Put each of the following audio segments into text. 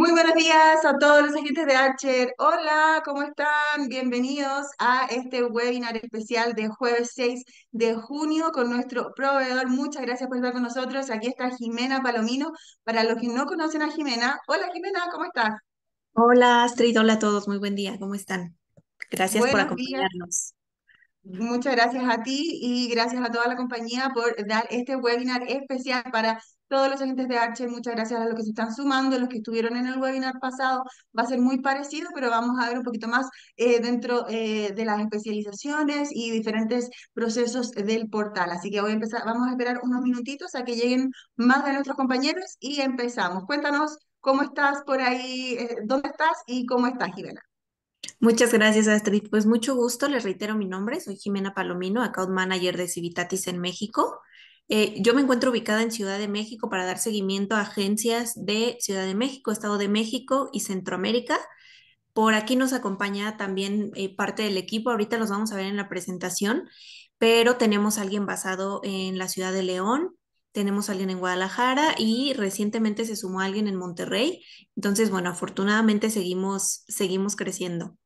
Muy buenos días a todos los agentes de Archer. Hola, ¿cómo están? Bienvenidos a este webinar especial de jueves 6 de junio con nuestro proveedor. Muchas gracias por estar con nosotros. Aquí está Jimena Palomino. Para los que no conocen a Jimena, hola Jimena, ¿cómo estás? Hola Astrid, hola a todos. Muy buen día, ¿cómo están? Gracias por acompañarnos. Muchas gracias a ti y gracias a toda la compañía por dar este webinar especial para todos los agentes de ARCHE, muchas gracias a los que se están sumando, los que estuvieron en el webinar pasado, va a ser muy parecido, pero vamos a ver un poquito más eh, dentro eh, de las especializaciones y diferentes procesos del portal. Así que voy a empezar, vamos a esperar unos minutitos a que lleguen más de nuestros compañeros y empezamos. Cuéntanos cómo estás por ahí, eh, dónde estás y cómo estás, Jimena. Muchas gracias, Astrid. Pues mucho gusto, les reitero mi nombre, soy Jimena Palomino, Account Manager de Civitatis en México. Eh, yo me encuentro ubicada en Ciudad de México para dar seguimiento a agencias de Ciudad de México, Estado de México y Centroamérica. Por aquí nos acompaña también eh, parte del equipo, ahorita los vamos a ver en la presentación, pero tenemos a alguien basado en la ciudad de León, tenemos alguien en Guadalajara y recientemente se sumó alguien en Monterrey. Entonces, bueno, afortunadamente seguimos, seguimos creciendo.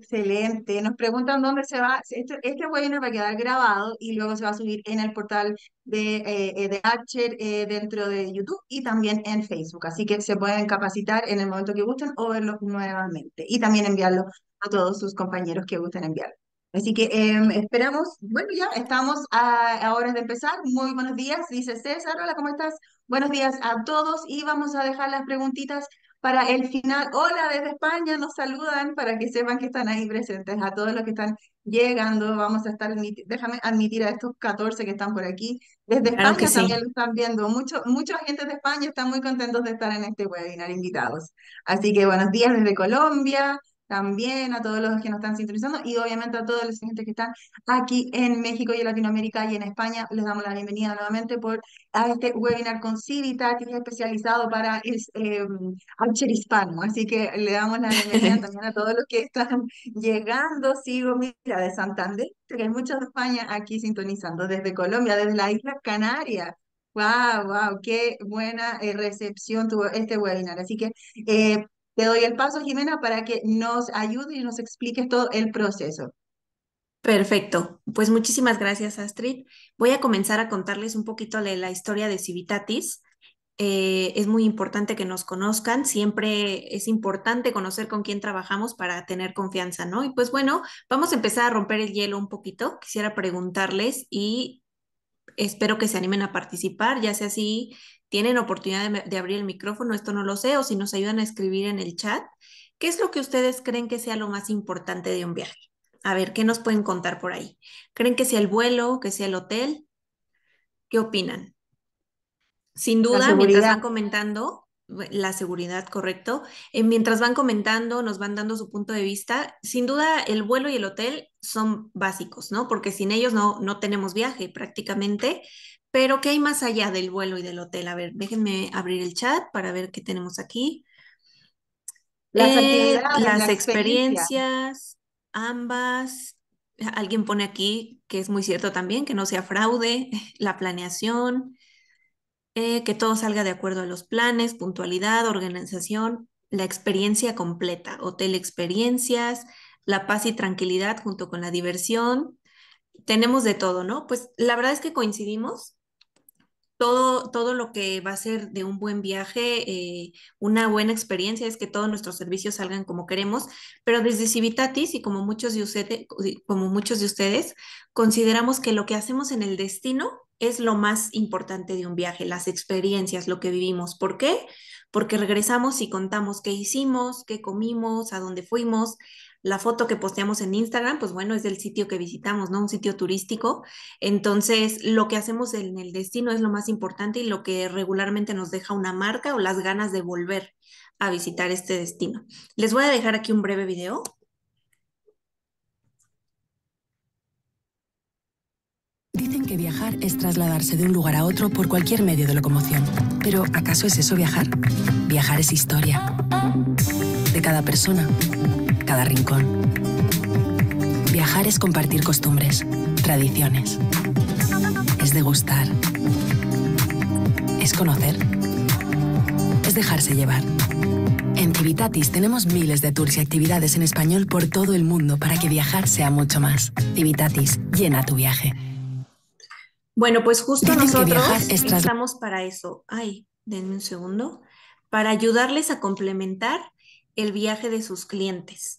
Excelente. Nos preguntan dónde se va. Este, este webinar va a quedar grabado y luego se va a subir en el portal de, eh, de Archer eh, dentro de YouTube y también en Facebook. Así que se pueden capacitar en el momento que gusten o verlo nuevamente. Y también enviarlo a todos sus compañeros que gusten enviar Así que em, esperamos, bueno, ya estamos a, horas de empezar. Muy buenos días, dice César. Hola, ¿cómo estás? Buenos días a todos y vamos a dejar las preguntitas para el final. Hola desde España, nos saludan para que sepan que están ahí presentes. A todos los que están llegando, vamos a estar, déjame admitir a estos 14 que están por aquí. Desde España también lo están viendo. muchos mucha gente de España están muy contentos de estar en este webinar invitados. Así que buenos días desde Colombia, también a todos los que nos están sintonizando y obviamente a todos los gente que están aquí en México y en Latinoamérica y en España. Les damos la bienvenida nuevamente por, a este webinar con Civita, que es especializado para el eh, em, hispano. Así que le damos la bienvenida también a todos los que están llegando. Sigo, mira, de Santander, que hay muchos de España aquí sintonizando, desde Colombia, desde las Islas Canarias. Wow, wow, qué buena eh, recepción tuvo este webinar. Así que eh, te doy el paso, Jimena, para que nos ayude y nos explique todo el proceso. Perfecto. Pues muchísimas gracias, Astrid. Voy a comenzar a contarles un poquito de la historia de Civitatis. Eh, es muy importante que nos conozcan, siempre es importante conocer con quién trabajamos para tener confianza, ¿no? Y pues bueno, vamos a empezar a romper el hielo un poquito. Quisiera preguntarles y espero que se animen a participar, ya sea si tienen oportunidad de, abrir el micrófono, esto no lo sé, o si nos ayudan a escribir en el chat, ¿qué es lo que ustedes creen que sea lo más importante de un viaje? A ver, ¿qué nos pueden contar por ahí? ¿Creen que sea el vuelo, que sea el hotel? ¿Qué opinan? Sin duda, mientras van comentando, la seguridad, correcto. Eh, mientras van comentando, nos van dando su punto de vista. Sin duda, el vuelo y el hotel son básicos, ¿no? Porque sin ellos no, no tenemos viaje prácticamente, pero, ¿qué hay más allá del vuelo y del hotel? A ver, déjenme abrir el chat para ver qué tenemos aquí. Las, eh, experiencias, ambas. Alguien pone aquí que es muy cierto también, que no sea fraude, la planeación, eh, que todo salga de acuerdo a los planes, puntualidad, organización, la experiencia completa, hotel experiencias, la paz y tranquilidad junto con la diversión. Tenemos de todo, ¿no? Pues la verdad es que coincidimos todo, lo que va a ser de un buen viaje, eh, una buena experiencia, es que todos nuestros servicios salgan como queremos, pero desde Civitatis y como muchos de ustedes, como muchos de ustedes consideramos que lo que hacemos en el destino es lo más importante de un viaje, las experiencias, lo que vivimos. ¿Por qué? Porque regresamos y contamos qué hicimos, qué comimos, a dónde fuimos, la foto que posteamos en Instagram, pues bueno, es del sitio que visitamos, ¿no? Un sitio turístico. Entonces, lo que hacemos en el destino es lo más importante y lo que regularmente nos deja una marca o las ganas de volver a visitar este destino. Les voy a dejar aquí un breve video. Dicen que viajar es trasladarse de un lugar a otro por cualquier medio de locomoción. Pero ¿acaso es eso viajar? Viajar es historia de cada persona cada rincón. Viajar es compartir costumbres, tradiciones. Es degustar. Es conocer. Es dejarse llevar. En Civitatis tenemos miles de tours y actividades en español por todo el mundo para que viajar sea mucho más. Civitatis, llena tu viaje. Bueno, pues justo nosotros estamos para eso. Ay, denme un segundo. Para ayudarles a complementar el viaje de sus clientes.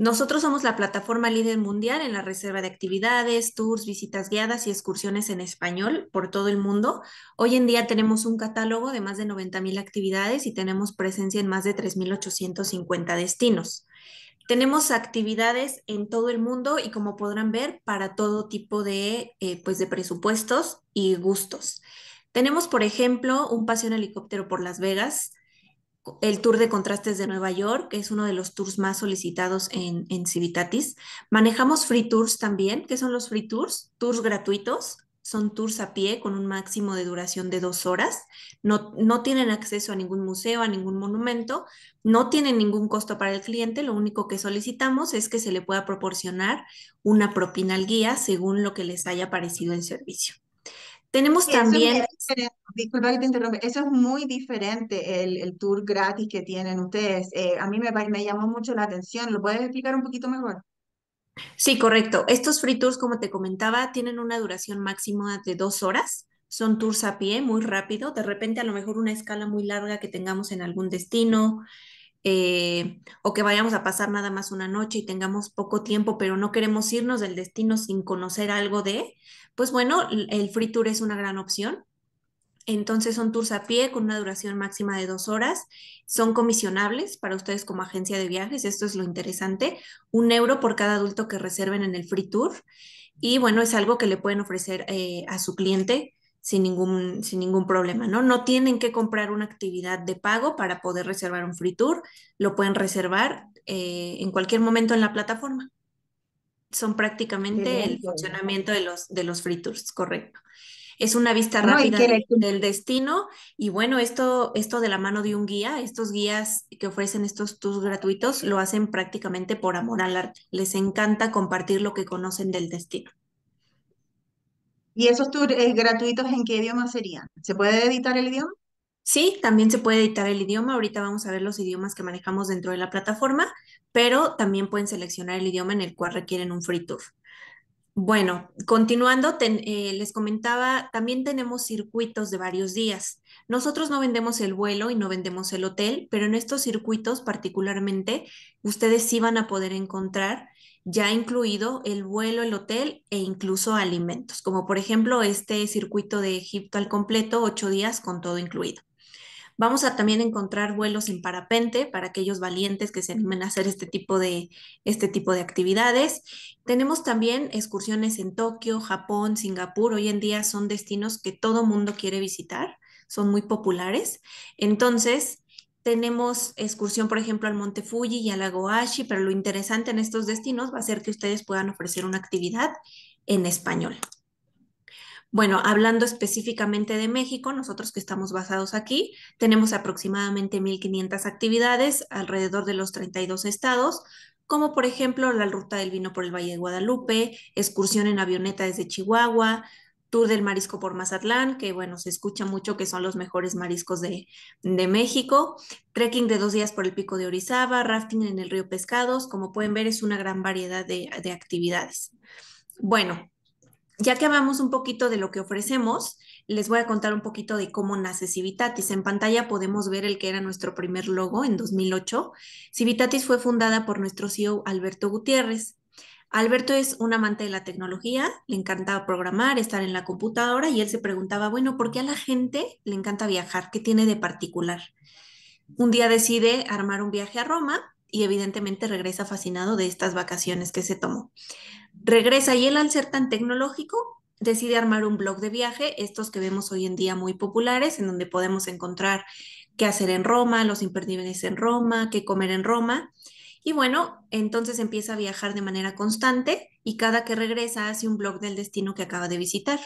Nosotros somos la plataforma líder mundial en la reserva de actividades, tours, visitas guiadas y excursiones en español por todo el mundo. Hoy en día tenemos un catálogo de más de 90.000 actividades y tenemos presencia en más de 3.850 destinos. Tenemos actividades en todo el mundo y como podrán ver, para todo tipo de, eh, pues de presupuestos y gustos. Tenemos, por ejemplo, un paseo en helicóptero por Las Vegas, el Tour de Contrastes de Nueva York, que es uno de los tours más solicitados en, Civitatis. Manejamos free tours también. ¿Qué son los free tours? Tours gratuitos. Son tours a pie con un máximo de duración de dos horas. No, no tienen acceso a ningún museo, a ningún monumento. No tienen ningún costo para el cliente. Lo único que solicitamos es que se le pueda proporcionar una propina al guía según lo que les haya parecido el servicio. Tenemos también... que te interrumpa, eso es muy diferente el, tour gratis que tienen ustedes. Eh, a mí me, me llamó mucho la atención, ¿lo puedes explicar un poquito mejor? Sí, correcto. Estos free tours, como te comentaba, tienen una duración máxima de dos horas. Son tours a pie, muy rápido. De repente, a lo mejor una escala muy larga que tengamos en algún destino, eh, o que vayamos a pasar nada más una noche y tengamos poco tiempo, pero no queremos irnos del destino sin conocer algo de, pues bueno, el free tour es una gran opción. Entonces son tours a pie con una duración máxima de dos horas, son comisionables para ustedes como agencia de viajes, esto es lo interesante, un euro por cada adulto que reserven en el free tour y bueno, es algo que le pueden ofrecer eh, a su cliente sin ningún, sin ningún problema, ¿no? No tienen que comprar una actividad de pago para poder reservar un free tour, lo pueden reservar eh, en cualquier momento en la plataforma. Son prácticamente el funcionamiento de los, de los free tours, correcto. Es una vista rápida del destino y bueno, esto, esto de la mano de un guía, estos guías que ofrecen estos tours gratuitos lo hacen prácticamente por amor al arte. Les encanta compartir lo que conocen del destino. ¿Y esos tours eh, gratuitos en qué idioma serían? ¿Se puede editar el idioma? Sí, también se puede editar el idioma. Ahorita vamos a ver los idiomas que manejamos dentro de la plataforma, pero también pueden seleccionar el idioma en el cual requieren un free tour. Bueno, continuando, eh, les comentaba, también tenemos circuitos de varios días. Nosotros no vendemos el vuelo y no vendemos el hotel, pero en estos circuitos particularmente, ustedes sí van a poder encontrar ya incluido el vuelo, el hotel e incluso alimentos, como por ejemplo este circuito de Egipto al completo, ocho días con todo incluido. Vamos a también encontrar vuelos en parapente para aquellos valientes que se animen a hacer este tipo de, este tipo de actividades. Tenemos también excursiones en Tokio, Japón, Singapur. Hoy en día son destinos que todo mundo quiere visitar, son muy populares. Entonces, tenemos excursión, por ejemplo, al Monte Fuji y al lago Ashi, pero lo interesante en estos destinos va a ser que ustedes puedan ofrecer una actividad en español. Bueno, hablando específicamente de México, nosotros que estamos basados aquí, tenemos aproximadamente 1.500 actividades alrededor de los 32 estados, como por ejemplo la ruta del vino por el Valle de Guadalupe, excursión en avioneta desde Chihuahua, Tour del Marisco por Mazatlán, que bueno, se escucha mucho que son los mejores mariscos de, México, trekking de dos días por el Pico de Orizaba, rafting en el río Pescados, como pueden ver es una gran variedad de, de actividades. Bueno, ya que hablamos un poquito de lo que ofrecemos, les voy a contar un poquito de cómo nace Civitatis. En pantalla podemos ver el que era nuestro primer logo en 2008. Civitatis fue fundada por nuestro CEO Alberto Gutiérrez. Alberto es un amante de la tecnología, le encanta programar, estar en la computadora y él se preguntaba, bueno, ¿por qué a la gente le encanta viajar? ¿Qué tiene de particular? Un día decide armar un viaje a Roma y evidentemente regresa fascinado de estas vacaciones que se tomó. Regresa y él al ser tan tecnológico decide armar un blog de viaje, estos que vemos hoy en día muy populares, en donde podemos encontrar qué hacer en Roma, los imperdibles en Roma, qué comer en Roma. Y bueno, entonces empieza a viajar de manera constante y cada que regresa hace un blog del destino que acaba de visitar.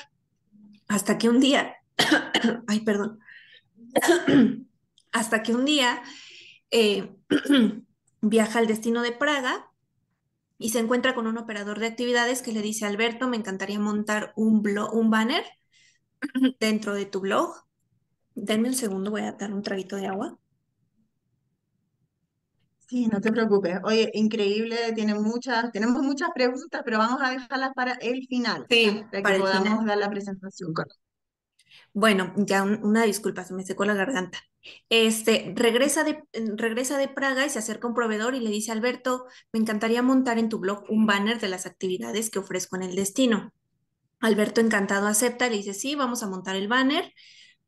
Hasta que un día, ay, perdón, hasta que un día eh, viaja al destino de Praga y se encuentra con un operador de actividades que le dice, Alberto, me encantaría montar un, blog, un banner dentro de tu blog. Denme un segundo, voy a dar un traguito de agua. Sí, no te preocupes. Oye, increíble, tiene muchas, tenemos muchas preguntas, pero vamos a dejarlas para el final, Sí, para que podamos dar la presentación Bueno, ya una disculpa, se me secó la garganta. Este, regresa de, regresa de Praga y se acerca un proveedor y le dice, Alberto, me encantaría montar en tu blog un banner de las actividades que ofrezco en el destino. Alberto encantado acepta, le dice, sí, vamos a montar el banner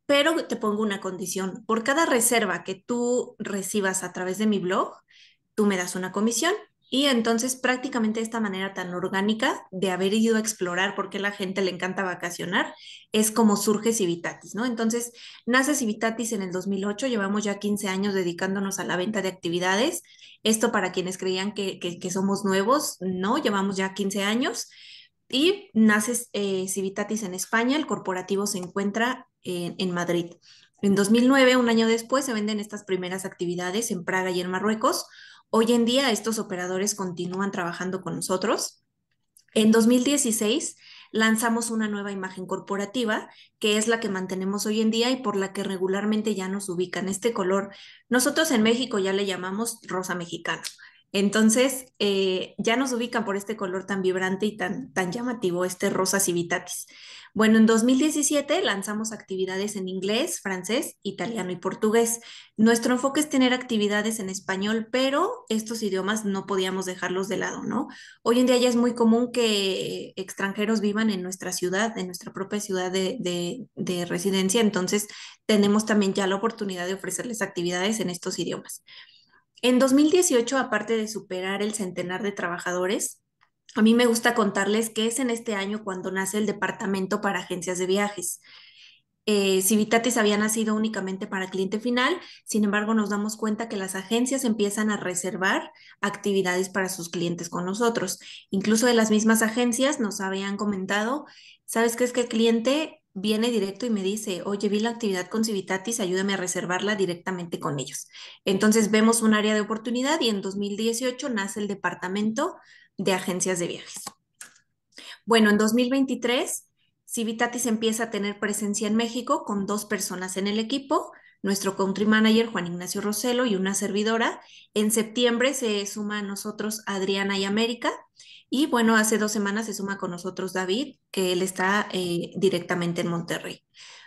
pero te pongo una condición. Por cada reserva que tú recibas a través de mi blog, tú me das una comisión. Y entonces prácticamente esta manera tan orgánica de haber ido a explorar por qué la gente le encanta vacacionar es como surge Civitatis, ¿no? Entonces nace Civitatis en el 2008, llevamos ya 15 años dedicándonos a la venta de actividades. Esto para quienes creían que, que, que somos nuevos, no, llevamos ya 15 años. Y nace eh, Civitatis en España, el corporativo se encuentra en, en Madrid. En 2009, un año después, se venden estas primeras actividades en Praga y en Marruecos. Hoy en día estos operadores continúan trabajando con nosotros. En 2016 lanzamos una nueva imagen corporativa, que es la que mantenemos hoy en día y por la que regularmente ya nos ubican este color. Nosotros en México ya le llamamos rosa mexicana. Entonces, eh, ya nos ubican por este color tan vibrante y tan, tan llamativo, este rosa civitatis. Bueno, en 2017 lanzamos actividades en inglés, francés, italiano y portugués. Nuestro enfoque es tener actividades en español, pero estos idiomas no podíamos dejarlos de lado, ¿no? Hoy en día ya es muy común que extranjeros vivan en nuestra ciudad, en nuestra propia ciudad de residencia, entonces tenemos también ya la oportunidad de ofrecerles actividades en estos idiomas. En 2018, aparte de superar el centenar de trabajadores, a mí me gusta contarles que es en este año cuando nace el Departamento para Agencias de Viajes. Eh, Civitatis había nacido únicamente para cliente final, sin embargo nos damos cuenta que las agencias empiezan a reservar actividades para sus clientes con nosotros. Incluso de las mismas agencias nos habían comentado, sabes qué es que el cliente viene directo y me dice, oye, vi la actividad con Civitatis, ayúdame a reservarla directamente con ellos. Entonces vemos un área de oportunidad y en 2018 nace el Departamento de Agencias de Viajes. Bueno, en 2023, Civitatis empieza a tener presencia en México con dos personas en el equipo, nuestro country manager Juan Ignacio Roselo y una servidora. En septiembre se suma a nosotros Adriana y América y bueno, hace dos semanas se suma con nosotros David, que él está eh, directamente en Monterrey.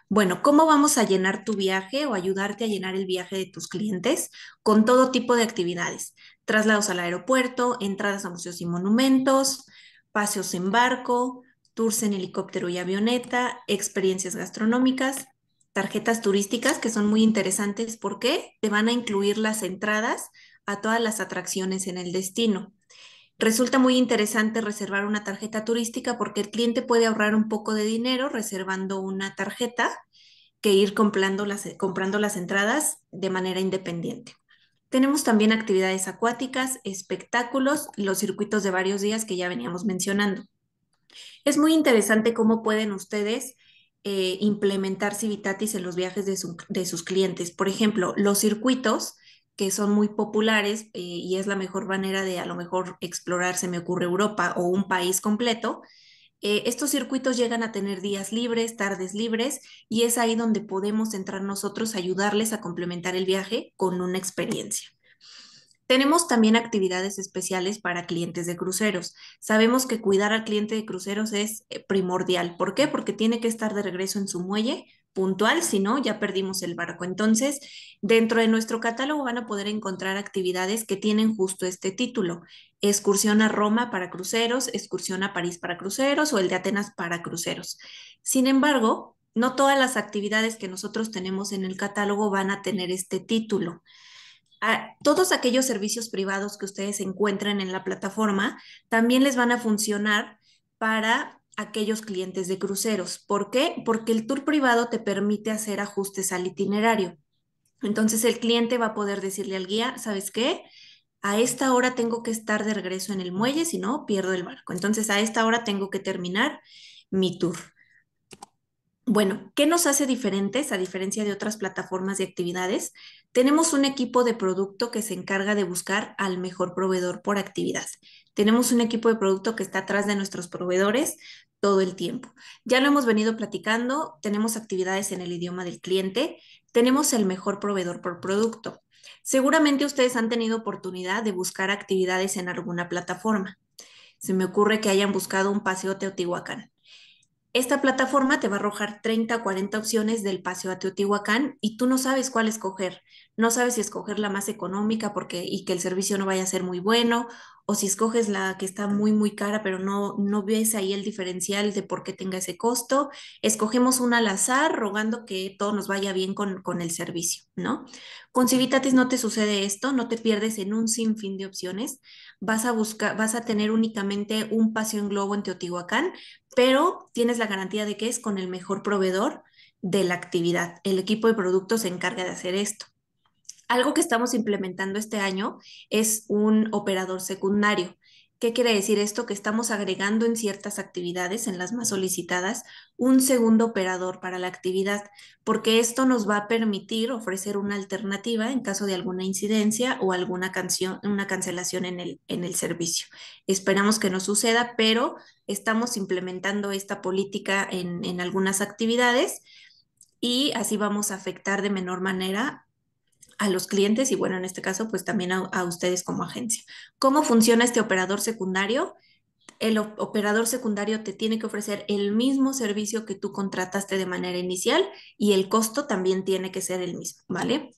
Bueno, ¿cómo vamos a llenar tu viaje o ayudarte a llenar el viaje de tus clientes con todo tipo de actividades? Traslados al aeropuerto, entradas a museos y monumentos, paseos en barco, tours en helicóptero y avioneta, experiencias gastronómicas, tarjetas turísticas que son muy interesantes porque te van a incluir las entradas a todas las atracciones en el destino. Resulta muy interesante reservar una tarjeta turística porque el cliente puede ahorrar un poco de dinero reservando una tarjeta que ir comprando las, eh, comprando las entradas de manera independiente. Tenemos también actividades acuáticas, espectáculos, los circuitos de varios días que ya veníamos mencionando. Es muy interesante cómo pueden ustedes eh, implementar Civitatis en los viajes de sus clientes. Por ejemplo, los circuitos que son muy populares eh, y es la mejor manera de a lo mejor explorar, se me ocurre, Europa o un país completo, eh, estos circuitos llegan a tener días libres, tardes libres, y es ahí donde podemos entrar nosotros ayudarles a complementar el viaje con una experiencia. Tenemos también actividades especiales para clientes de cruceros. Sabemos que cuidar al cliente de cruceros es eh, primordial. ¿Por qué? Porque tiene que estar de regreso en su muelle puntual, si no, ya perdimos el barco. Entonces, dentro de nuestro catálogo van a poder encontrar actividades que tienen justo este título. Excursión a Roma para cruceros, excursión a París para cruceros o el de Atenas para cruceros. Sin embargo, no todas las actividades que nosotros tenemos en el catálogo van a tener este título. todos aquellos servicios privados que ustedes encuentren en la plataforma también les van a funcionar para aquellos clientes de cruceros. ¿Por qué? Porque el tour privado te permite hacer ajustes al itinerario. Entonces el cliente va a poder decirle al guía, ¿sabes qué? A esta hora tengo que estar de regreso en el muelle, si no, pierdo el barco. Entonces a esta hora tengo que terminar mi tour. Bueno, ¿qué nos hace diferentes a diferencia de otras plataformas de actividades? Tenemos un equipo de producto que se encarga de buscar al mejor proveedor por actividad. Tenemos un equipo de producto que está atrás de nuestros proveedores todo el tiempo. Ya lo hemos venido platicando, tenemos actividades en el idioma del cliente, tenemos el mejor proveedor por producto. Seguramente ustedes han tenido oportunidad de buscar actividades en alguna plataforma. Se me ocurre que hayan buscado un paseo Teotihuacán esta plataforma te va a arrojar 30, 40 opciones del paseo a Teotihuacán y tú no sabes cuál escoger no sabes si escoger la más económica porque y que el servicio no vaya a ser muy bueno o si escoges la que está muy muy cara pero no no ves ahí el diferencial de por qué tenga ese costo, escogemos una al azar rogando que todo nos vaya bien con, con el servicio, ¿no? Con Civitatis no te sucede esto, no te pierdes en un sinfín de opciones, vas a buscar vas a tener únicamente un paseo en globo en Teotihuacán, pero tienes la garantía de que es con el mejor proveedor de la actividad. El equipo de productos se encarga de hacer esto algo que estamos implementando este año es un operador secundario. ¿Qué quiere decir esto? Que estamos agregando en ciertas actividades, en las más solicitadas, un segundo operador para la actividad, porque esto nos va a permitir ofrecer una alternativa en caso de alguna incidencia o alguna canción, una cancelación en el, en el servicio. Esperamos que no suceda, pero estamos implementando esta política en, en algunas actividades y así vamos a afectar de menor manera a los clientes y bueno, en este caso, pues también a, ustedes como agencia. ¿Cómo funciona este operador secundario? el operador secundario te tiene que ofrecer el mismo servicio que tú contrataste de manera inicial y el costo también tiene que ser el mismo, ¿vale?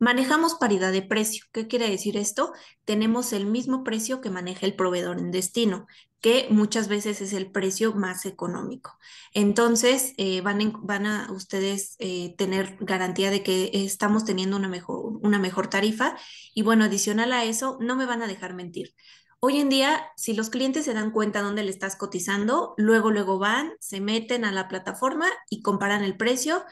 Manejamos paridad de precio. ¿Qué quiere decir esto? Tenemos el mismo precio que maneja el proveedor en destino, que muchas veces es el precio más económico. Entonces, eh, van, van, a ustedes eh, tener garantía de que estamos teniendo una mejor, una mejor tarifa. Y bueno, adicional a eso, no me van a dejar mentir. Hoy en día, si los clientes se dan cuenta dónde le estás cotizando, luego, luego van, se meten a la plataforma y comparan el precio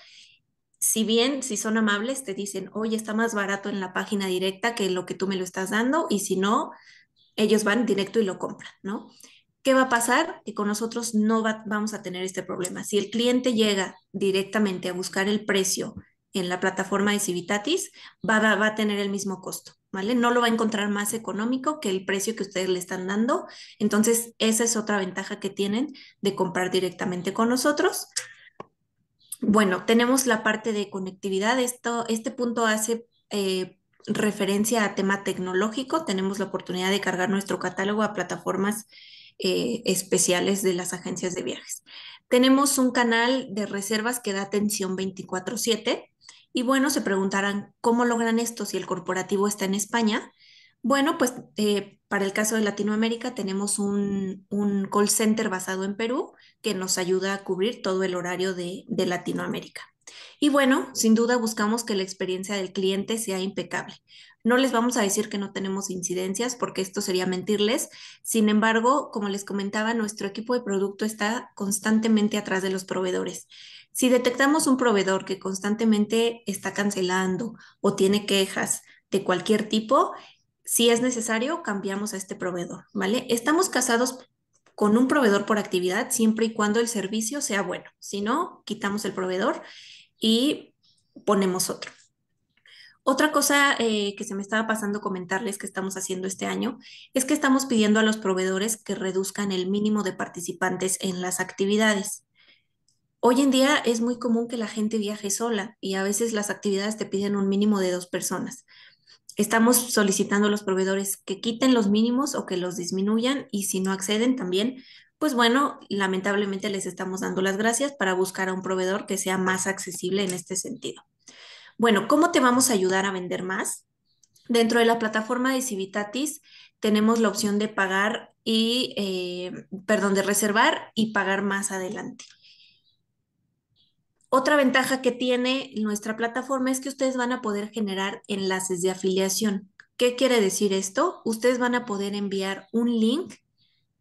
si bien, si son amables, te dicen, oye, está más barato en la página directa que lo que tú me lo estás dando, y si no, ellos van directo y lo compran, ¿no? ¿Qué va a pasar? Que con nosotros no vamos a tener este problema. Si el cliente llega directamente a buscar el precio en la plataforma de Civitatis, va, a tener el mismo costo, ¿vale? No lo va a encontrar más económico que el precio que ustedes le están dando. Entonces, esa es otra ventaja que tienen de comprar directamente con nosotros. Bueno, tenemos la parte de conectividad. Esto, este punto hace eh, referencia a tema tecnológico. Tenemos la oportunidad de cargar nuestro catálogo a plataformas eh, especiales de las agencias de viajes. Tenemos un canal de reservas que da atención 24/7. Y bueno, se preguntarán cómo logran esto si el corporativo está en España. Bueno, pues eh, para el caso de Latinoamérica tenemos un, call center basado en Perú que nos ayuda a cubrir todo el horario de Latinoamérica. Y bueno, sin duda buscamos que la experiencia del cliente sea impecable. No les vamos a decir que no tenemos incidencias porque esto sería mentirles. Sin embargo, como les comentaba, nuestro equipo de producto está constantemente atrás de los proveedores. Si detectamos un proveedor que constantemente está cancelando o tiene quejas de cualquier tipo, si es necesario, cambiamos a este proveedor, ¿vale? Estamos casados con un proveedor por actividad siempre y cuando el servicio sea bueno. Si no, quitamos el proveedor y ponemos otro. Otra cosa eh, que se me estaba pasando comentarles que estamos haciendo este año es que estamos pidiendo a los proveedores que reduzcan el mínimo de participantes en las actividades. Hoy en día es muy común que la gente viaje sola y a veces las actividades te piden un mínimo de dos personas estamos solicitando a los proveedores que quiten los mínimos o que los disminuyan y si no acceden también, pues bueno, lamentablemente les estamos dando las gracias para buscar a un proveedor que sea más accesible en este sentido. Bueno, ¿cómo te vamos a ayudar a vender más? Dentro de la plataforma de Civitatis tenemos la opción de pagar y, eh, perdón, de reservar y pagar más adelante. Otra ventaja que tiene nuestra plataforma es que ustedes van a poder generar enlaces de afiliación. ¿Qué quiere decir esto? Ustedes van a poder enviar un link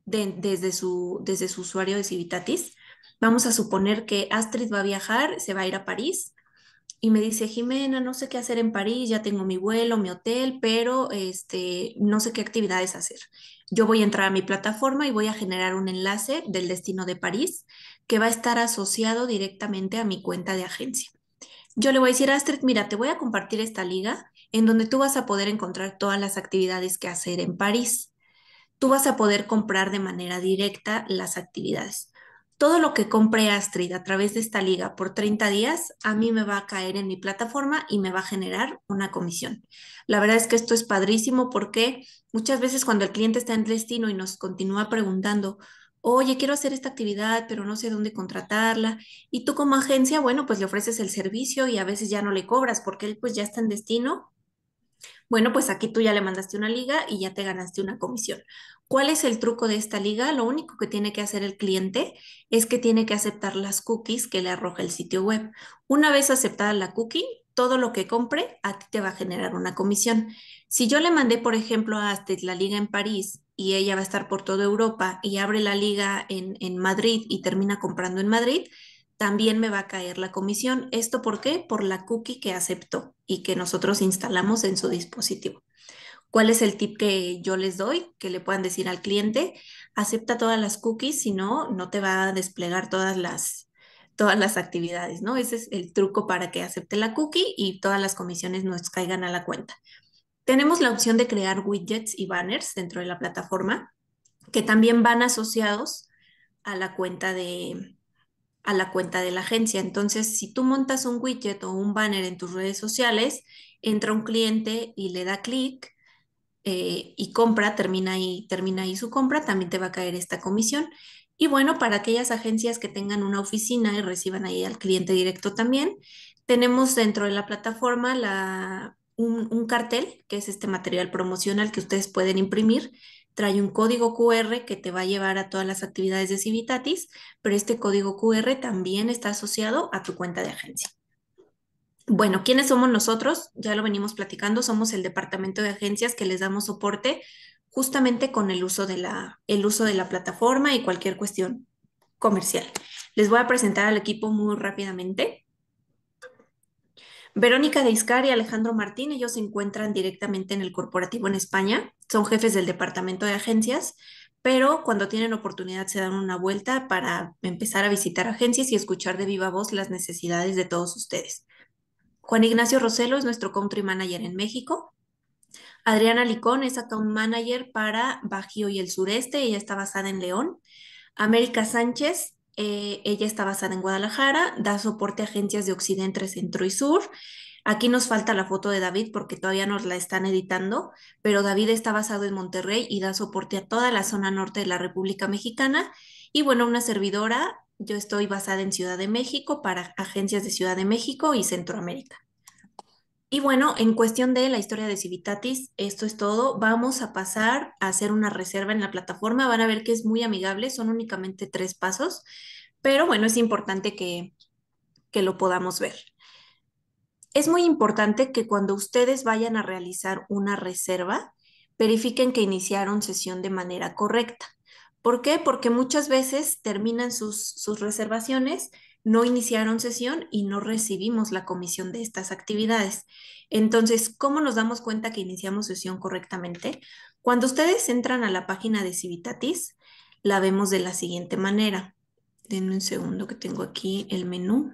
desde, su, desde su usuario de Civitatis. Vamos a suponer que Astrid va a viajar, se va a ir a París y me dice, Jimena, no sé qué hacer en París, ya tengo mi vuelo, mi hotel, pero este, no sé qué actividades hacer. Yo voy a entrar a mi plataforma y voy a generar un enlace del destino de París que va a estar asociado directamente a mi cuenta de agencia. Yo le voy a decir, a Astrid, mira, te voy a compartir esta liga en donde tú vas a poder encontrar todas las actividades que hacer en París. Tú vas a poder comprar de manera directa las actividades todo lo que compre Astrid a través de esta liga por 30 días, a mí me va a caer en mi plataforma y me va a generar una comisión. La verdad es que esto es padrísimo porque muchas veces cuando el cliente está en destino y nos continúa preguntando, oye, quiero hacer esta actividad, pero no sé dónde contratarla, y tú como agencia, bueno, pues le ofreces el servicio y a veces ya no le cobras porque él pues ya está en destino bueno, pues aquí tú ya le mandaste una liga y ya te ganaste una comisión. ¿Cuál es el truco de esta liga? Lo único que tiene que hacer el cliente es que tiene que aceptar las cookies que le arroja el sitio web. Una vez aceptada la cookie, todo lo que compre a ti te va a generar una comisión. Si yo le mandé, por ejemplo, a este, la liga en París y ella va a estar por toda Europa y abre la liga en, Madrid y termina comprando en Madrid, también me va a caer la comisión. ¿Esto por qué? Por la cookie que aceptó y que nosotros instalamos en su dispositivo. ¿Cuál es el tip que yo les doy? Que le puedan decir al cliente, acepta todas las cookies, si no, no te va a desplegar todas las, todas las actividades, ¿no? Ese es el truco para que acepte la cookie y todas las comisiones nos caigan a la cuenta. Tenemos la opción de crear widgets y banners dentro de la plataforma, que también van asociados a la cuenta de, a la cuenta de la agencia. Entonces, si tú montas un widget o un banner en tus redes sociales, entra un cliente y le da clic eh, y compra, termina ahí, termina ahí su compra, también te va a caer esta comisión. Y bueno, para aquellas agencias que tengan una oficina y reciban ahí al cliente directo también, tenemos dentro de la plataforma la, un cartel, que es este material promocional que ustedes pueden imprimir, trae un código QR que te va a llevar a todas las actividades de Civitatis, pero este código QR también está asociado a tu cuenta de agencia. Bueno, ¿quiénes somos nosotros? Ya lo venimos platicando, somos el departamento de agencias que les damos soporte justamente con el uso de la, plataforma y cualquier cuestión comercial. Les voy a presentar al equipo muy rápidamente. Verónica de Iscar y Alejandro Martín, ellos se encuentran directamente en el corporativo en España, son jefes del departamento de agencias, pero cuando tienen oportunidad se dan una vuelta para empezar a visitar agencias y escuchar de viva voz las necesidades de todos ustedes. Juan Ignacio Roselo es nuestro country manager en México. Adriana Licón es account manager para Bajío y el Sureste, ella está basada en León. América Sánchez, eh, ella está basada en Guadalajara, da soporte a agencias de Occidente, Centro y Sur. Aquí nos falta la foto de David porque todavía nos la están editando, pero David está basado en Monterrey y da soporte a toda la zona norte de la República Mexicana. Y bueno, una servidora yo estoy basada en Ciudad de México para agencias de Ciudad de México y Centroamérica. Y bueno, en cuestión de la historia de Civitatis, esto es todo. Vamos a pasar a hacer una reserva en la plataforma. Van a ver que es muy amigable, son únicamente tres pasos, pero bueno, es importante que, que lo podamos ver. Es muy importante que cuando ustedes vayan a realizar una reserva, verifiquen que iniciaron sesión de manera correcta. ¿Por qué? Porque muchas veces terminan sus, reservaciones, no iniciaron sesión y no recibimos la comisión de estas actividades. Entonces, ¿cómo nos damos cuenta que iniciamos sesión correctamente? Cuando ustedes entran a la página de Civitatis, la vemos de la siguiente manera. Denme un segundo que tengo aquí el menú.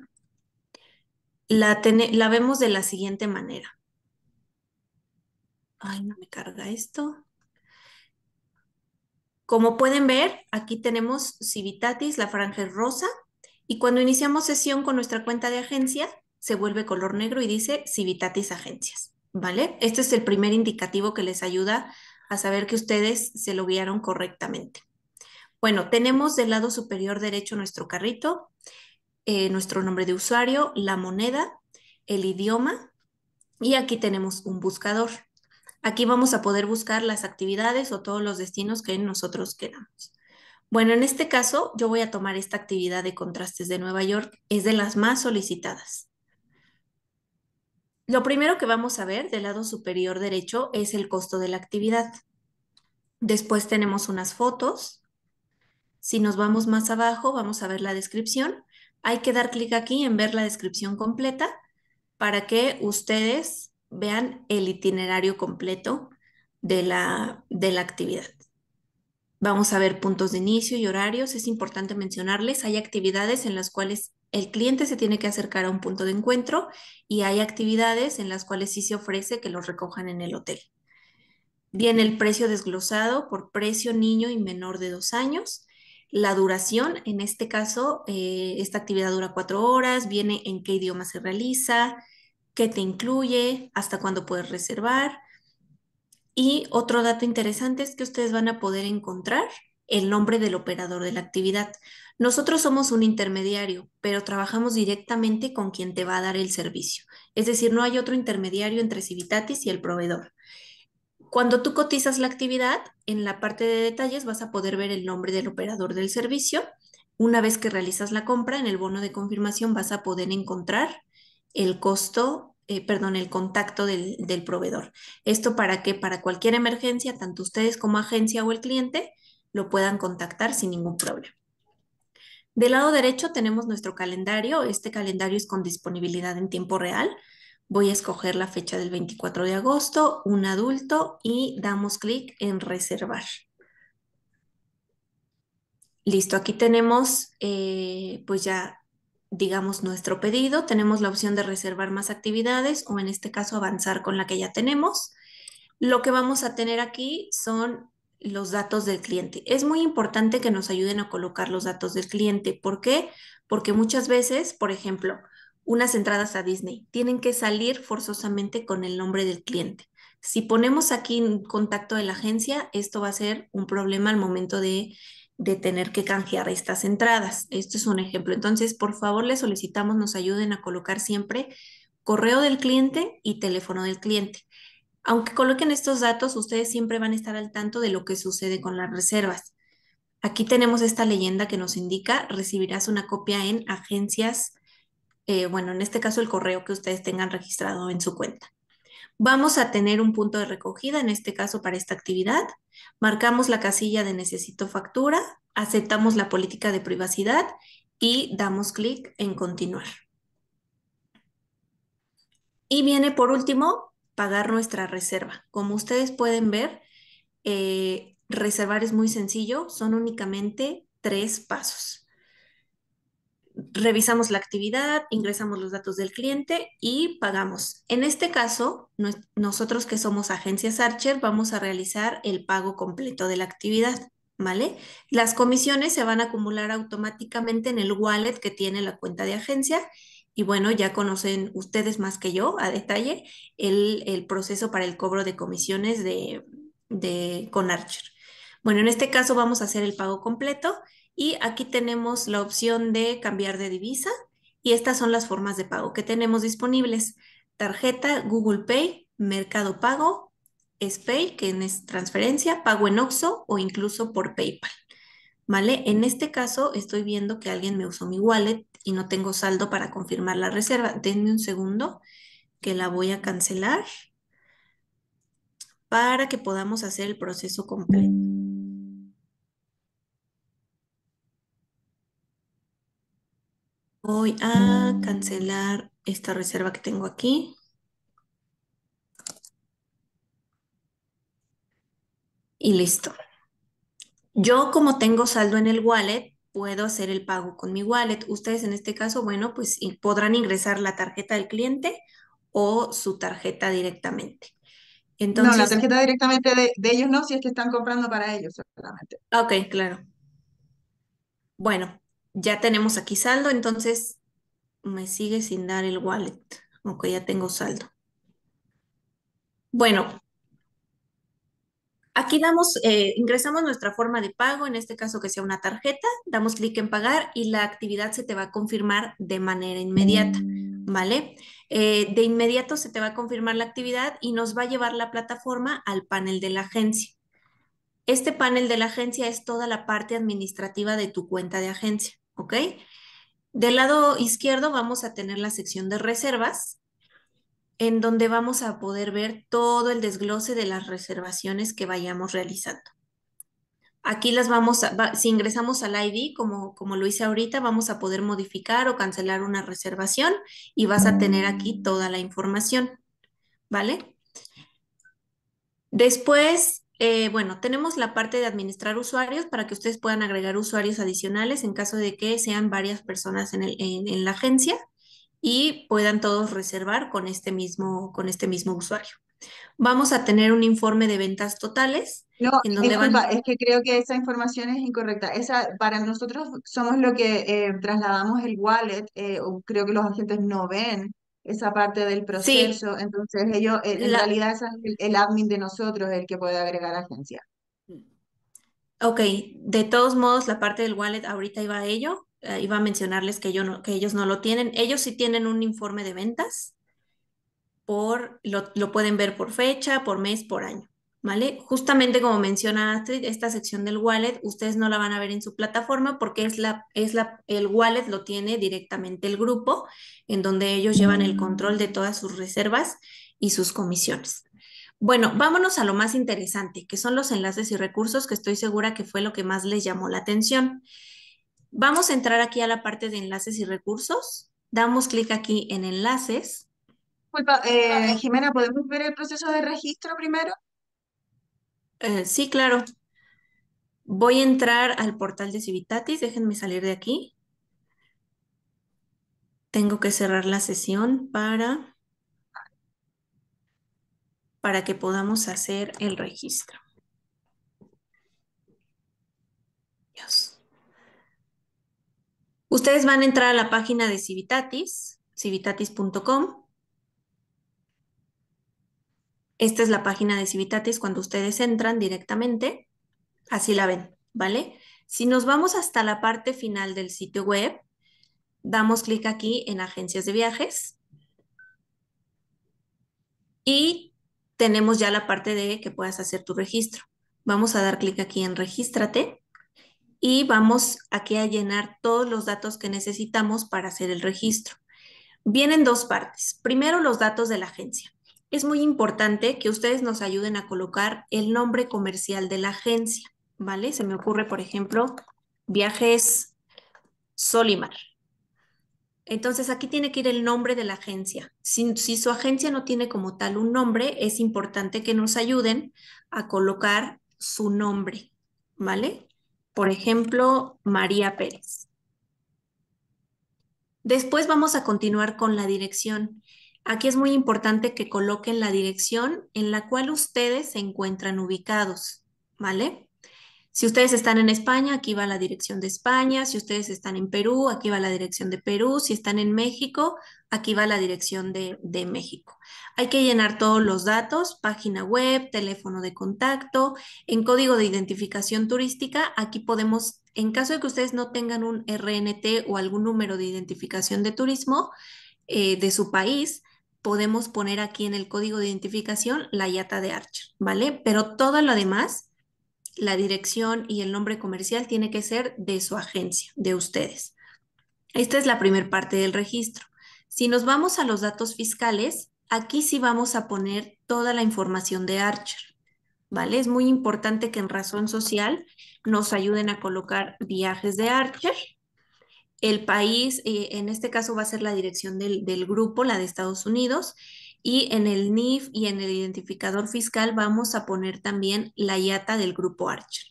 La, la vemos de la siguiente manera. Ay, no me carga esto. Como pueden ver, aquí tenemos Civitatis, la franja es rosa, y cuando iniciamos sesión con nuestra cuenta de agencia, se vuelve color negro y dice Civitatis Agencias, ¿vale? Este es el primer indicativo que les ayuda a saber que ustedes se lo guiaron correctamente. Bueno, tenemos del lado superior derecho nuestro carrito, eh, nuestro nombre de usuario, la moneda, el idioma, y aquí tenemos un buscador. Aquí vamos a poder buscar las actividades o todos los destinos que nosotros queramos. Bueno, en este caso yo voy a tomar esta actividad de contrastes de Nueva York, es de las más solicitadas. Lo primero que vamos a ver del lado superior derecho es el costo de la actividad. Después tenemos unas fotos. Si nos vamos más abajo, vamos a ver la descripción. Hay que dar clic aquí en ver la descripción completa para que ustedes vean el itinerario completo de la, actividad. Vamos a ver puntos de inicio y horarios. Es importante mencionarles, hay actividades en las cuales el cliente se tiene que acercar a un punto de encuentro y hay actividades en las cuales sí se ofrece que los recojan en el hotel. Viene el precio desglosado por precio niño y menor de dos años. La duración, en este caso, eh, esta actividad dura cuatro horas, viene en qué idioma se realiza, qué te incluye, hasta cuándo puedes reservar. Y otro dato interesante es que ustedes van a poder encontrar el nombre del operador de la actividad. Nosotros somos un intermediario, pero trabajamos directamente con quien te va a dar el servicio. Es decir, no hay otro intermediario entre Civitatis y el proveedor. Cuando tú cotizas la actividad, en la parte de detalles vas a poder ver el nombre del operador del servicio. Una vez que realizas la compra, en el bono de confirmación vas a poder encontrar el costo, eh, perdón, el contacto del, proveedor. Esto para que para cualquier emergencia, tanto ustedes como agencia o el cliente, lo puedan contactar sin ningún problema. Del lado derecho tenemos nuestro calendario. Este calendario es con disponibilidad en tiempo real. Voy a escoger la fecha del 24 de agosto, un adulto y damos clic en reservar. Listo, aquí tenemos eh, pues ya digamos, nuestro pedido, tenemos la opción de reservar más actividades o en este caso avanzar con la que ya tenemos. Lo que vamos a tener aquí son los datos del cliente. Es muy importante que nos ayuden a colocar los datos del cliente. ¿Por qué? Porque muchas veces, por ejemplo, unas entradas a Disney tienen que salir forzosamente con el nombre del cliente. Si ponemos aquí en contacto de la agencia, esto va a ser un problema al momento de de tener que canjear estas entradas. Esto es un ejemplo. Entonces, por favor, les solicitamos nos ayuden a colocar siempre correo del cliente y teléfono del cliente. Aunque coloquen estos datos, ustedes siempre van a estar al tanto de lo que sucede con las reservas. Aquí tenemos esta leyenda que nos indica, recibirás una copia en agencias, eh, bueno, en este caso el correo que ustedes tengan registrado en su cuenta. Vamos a tener un punto de recogida, en este caso para esta actividad. Marcamos la casilla de necesito factura, aceptamos la política de privacidad y damos clic en continuar. Y viene por último, pagar nuestra reserva. Como ustedes pueden ver, eh, reservar es muy sencillo, son únicamente tres pasos revisamos la actividad, ingresamos los datos del cliente y pagamos. En este caso, nosotros que somos agencias Archer vamos a realizar el pago completo de la actividad, ¿vale? Las comisiones se van a acumular automáticamente en el wallet que tiene la cuenta de agencia y bueno, ya conocen ustedes más que yo a detalle el, proceso para el cobro de comisiones de, con Archer. Bueno, en este caso vamos a hacer el pago completo y aquí tenemos la opción de cambiar de divisa y estas son las formas de pago que tenemos disponibles. Tarjeta, Google Pay, Mercado Pago, SPay, que es transferencia, pago en OXO o incluso por PayPal. ¿Vale? En este caso estoy viendo que alguien me usó mi wallet y no tengo saldo para confirmar la reserva. Denme un segundo que la voy a cancelar para que podamos hacer el proceso completo. Voy a cancelar esta reserva que tengo aquí. Y listo. Yo como tengo saldo en el wallet, puedo hacer el pago con mi wallet. Ustedes en este caso, bueno, pues podrán ingresar la tarjeta del cliente o su tarjeta directamente. Entonces, no, la tarjeta directamente de, ellos no, si es que están comprando para ellos solamente. Ok, claro. Bueno, ya tenemos aquí saldo, entonces me sigue sin dar el wallet, aunque ya tengo saldo. Bueno, aquí damos, eh, ingresamos nuestra forma de pago, en este caso que sea una tarjeta, damos clic en pagar y la actividad se te va a confirmar de manera inmediata, ¿vale? Eh, de inmediato se te va a confirmar la actividad y nos va a llevar la plataforma al panel de la agencia. Este panel de la agencia es toda la parte administrativa de tu cuenta de agencia. ¿ok? Del lado izquierdo vamos a tener la sección de reservas, en donde vamos a poder ver todo el desglose de las reservaciones que vayamos realizando. Aquí las vamos a, si ingresamos al ID, como, como lo hice ahorita, vamos a poder modificar o cancelar una reservación y vas a tener aquí toda la información, ¿vale? Después, eh, bueno, tenemos la parte de administrar usuarios para que ustedes puedan agregar usuarios adicionales en caso de que sean varias personas en, el, en, la agencia y puedan todos reservar con este mismo, con este mismo usuario. Vamos a tener un informe de ventas totales. No, disculpa, es que creo que esa información es incorrecta. Esa, para nosotros somos lo que eh, trasladamos el wallet, eh, o creo que los agentes no ven esa parte del proceso. Entonces, ellos, eh, en realidad, es el, admin de nosotros el que puede agregar agencia. Ok, de todos modos, la parte del wallet ahorita iba a ello. Eh, iba a mencionarles que, yo no, que ellos no lo tienen. Ellos sí tienen un informe de ventas. Por, lo pueden ver por fecha, por mes, por año. Justamente como menciona Astrid, esta sección del wallet ustedes no la van a ver en su plataforma porque es la, es la, el wallet lo tiene directamente el grupo, en donde ellos llevan el control de todas sus reservas y sus comisiones. Bueno, vámonos a lo más interesante, que son los enlaces y recursos, que estoy segura que fue lo que más les llamó la atención. Vamos a entrar aquí a la parte de enlaces y recursos. Damos clic aquí en enlaces. Eh, Jimena, ¿podemos ver el proceso de registro primero? Eh, sí, claro. Voy a entrar al portal de Civitatis. Déjenme salir de aquí. Tengo que cerrar la sesión para, para que podamos hacer el registro. Ustedes van a entrar a la página de Civitatis, civitatis.com. Esta es la página de Civitatis cuando ustedes entran directamente, así la ven, ¿vale? Si nos vamos hasta la parte final del sitio web, damos clic aquí en agencias de viajes y tenemos ya la parte de que puedas hacer tu registro. Vamos a dar clic aquí en regístrate y vamos aquí a llenar todos los datos que necesitamos para hacer el registro. Vienen dos partes. Primero los datos de la agencia es muy importante que ustedes nos ayuden a colocar el nombre comercial de la agencia, ¿vale? Se me ocurre, por ejemplo, viajes Solimar. Entonces aquí tiene que ir el nombre de la agencia. Si, su agencia no tiene como tal un nombre, es importante que nos ayuden a colocar su nombre, ¿vale? Por ejemplo, María Pérez. Después vamos a continuar con la dirección. Aquí es muy importante que coloquen la dirección en la cual ustedes se encuentran ubicados, ¿vale? Si ustedes están en España, aquí va la dirección de España. Si ustedes están en Perú, aquí va la dirección de Perú. Si están en México, aquí va la dirección de, México. Hay que llenar todos los datos, página web, teléfono de contacto, en código de identificación turística. Aquí podemos, en caso de que ustedes no tengan un RNT o algún número de identificación de turismo, eh, de su país, podemos poner aquí en el código de identificación la IATA de Archer, ¿vale? Pero todo lo demás, la dirección y el nombre comercial tiene que ser de su agencia, de ustedes. Esta es la primera parte del registro. Si nos vamos a los datos fiscales, aquí sí vamos a poner toda la información de Archer, ¿vale? Es muy importante que en razón social nos ayuden a colocar viajes de Archer el país, eh, en este caso, va a ser la dirección del, grupo, la de Estados Unidos. Y en el NIF y en el identificador fiscal vamos a poner también la IATA del grupo Archer.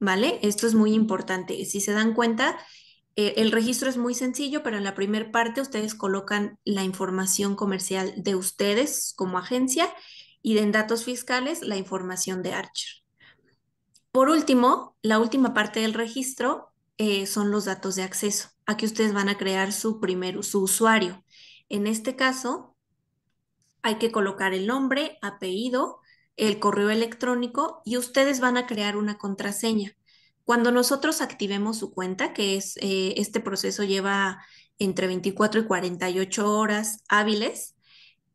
¿Vale? Esto es muy importante. Si se dan cuenta, eh, el registro es muy sencillo, pero en la primera parte ustedes colocan la información comercial de ustedes como agencia y en datos fiscales la información de Archer. Por último, la última parte del registro eh, son los datos de acceso. Aquí ustedes van a crear su primer su usuario. En este caso, hay que colocar el nombre, apellido, el correo electrónico y ustedes van a crear una contraseña. Cuando nosotros activemos su cuenta, que es eh, este proceso lleva entre 24 y 48 horas hábiles,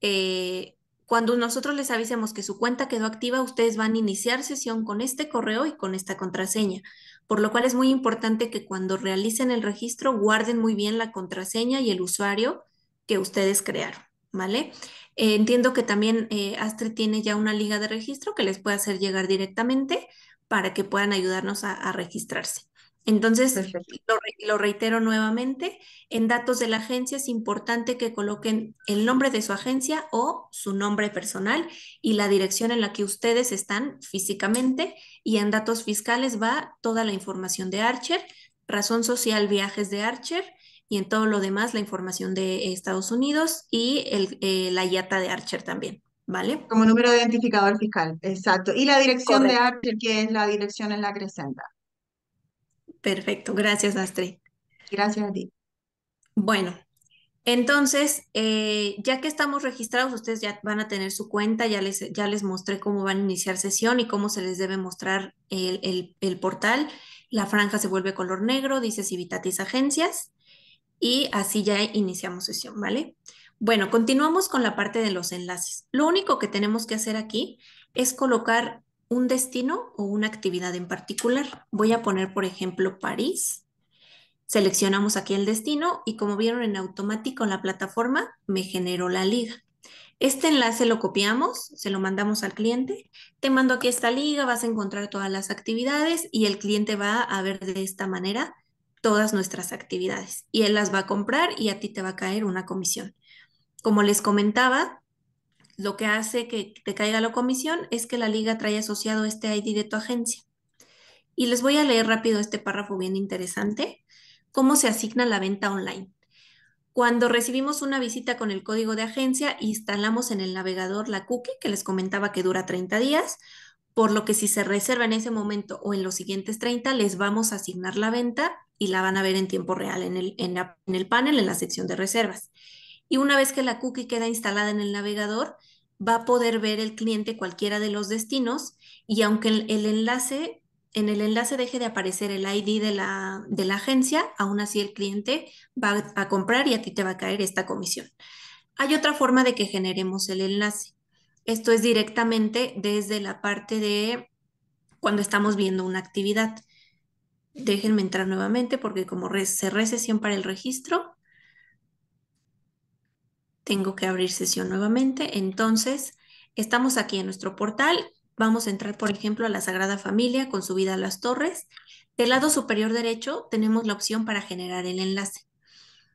eh, cuando nosotros les avisemos que su cuenta quedó activa, ustedes van a iniciar sesión con este correo y con esta contraseña por lo cual es muy importante que cuando realicen el registro guarden muy bien la contraseña y el usuario que ustedes crearon, ¿vale? Eh, entiendo que también eh, ASTRE tiene ya una liga de registro que les puede hacer llegar directamente para que puedan ayudarnos a registrarse. Entonces, lo, lo, reitero nuevamente, en datos de la agencia es importante que coloquen el nombre de su agencia o su nombre personal y la dirección en la que ustedes están físicamente y en datos fiscales va toda la información de Archer, razón social, viajes de Archer y en todo lo demás la información de Estados Unidos y eh, la IATA de Archer también. ¿Vale? Como número de identificador fiscal, exacto. Y la dirección de Archer, que es la dirección en la crescenta. Perfecto, gracias Astrid. Gracias a ti. Bueno, entonces, eh, ya que estamos registrados, ustedes ya van a tener su cuenta, ya les, ya les mostré cómo van a iniciar sesión y cómo se les debe mostrar el portal. La franja se vuelve color negro, dice Civitatis Agencias y así ya iniciamos sesión, ¿vale? Bueno, continuamos con la parte de los enlaces. Lo único que tenemos que hacer aquí es colocar un destino o una actividad en particular. Voy a poner, por ejemplo, París. Seleccionamos aquí el destino y como vieron en automático en la plataforma, me generó la liga. Este enlace lo copiamos, se lo mandamos al cliente. Te mando aquí esta liga, vas a encontrar todas las actividades y el cliente va a ver de esta manera todas nuestras actividades. Y él las va a comprar y a ti te va a caer una comisión. Como les comentaba, lo que hace que te caiga la comisión es que la liga trae asociado este ID de tu agencia. Y les voy a leer rápido este párrafo bien interesante, cómo se asigna la venta online. Cuando recibimos una visita con el código de agencia, instalamos en el navegador la cookie que les comentaba que dura 30 días, por lo que si se reserva en ese momento o en los siguientes 30, les vamos a asignar la venta y la van a ver en tiempo real en el, en el panel, en la sección de reservas. Y una vez que la cookie queda instalada en el navegador, va a poder ver el cliente cualquiera de los destinos y aunque el, enlace, en el enlace deje de aparecer el ID de la, de la agencia, aún así el cliente va a comprar y a ti te va a caer esta comisión. Hay otra forma de que generemos el enlace. Esto es directamente desde la parte de cuando estamos viendo una actividad. Déjenme entrar nuevamente porque como cerré sesión para el registro, tengo que abrir sesión nuevamente. Entonces, estamos aquí en nuestro portal. Vamos a entrar, por ejemplo, a la Sagrada Familia con subida a las torres. Del lado superior derecho tenemos la opción para generar el enlace.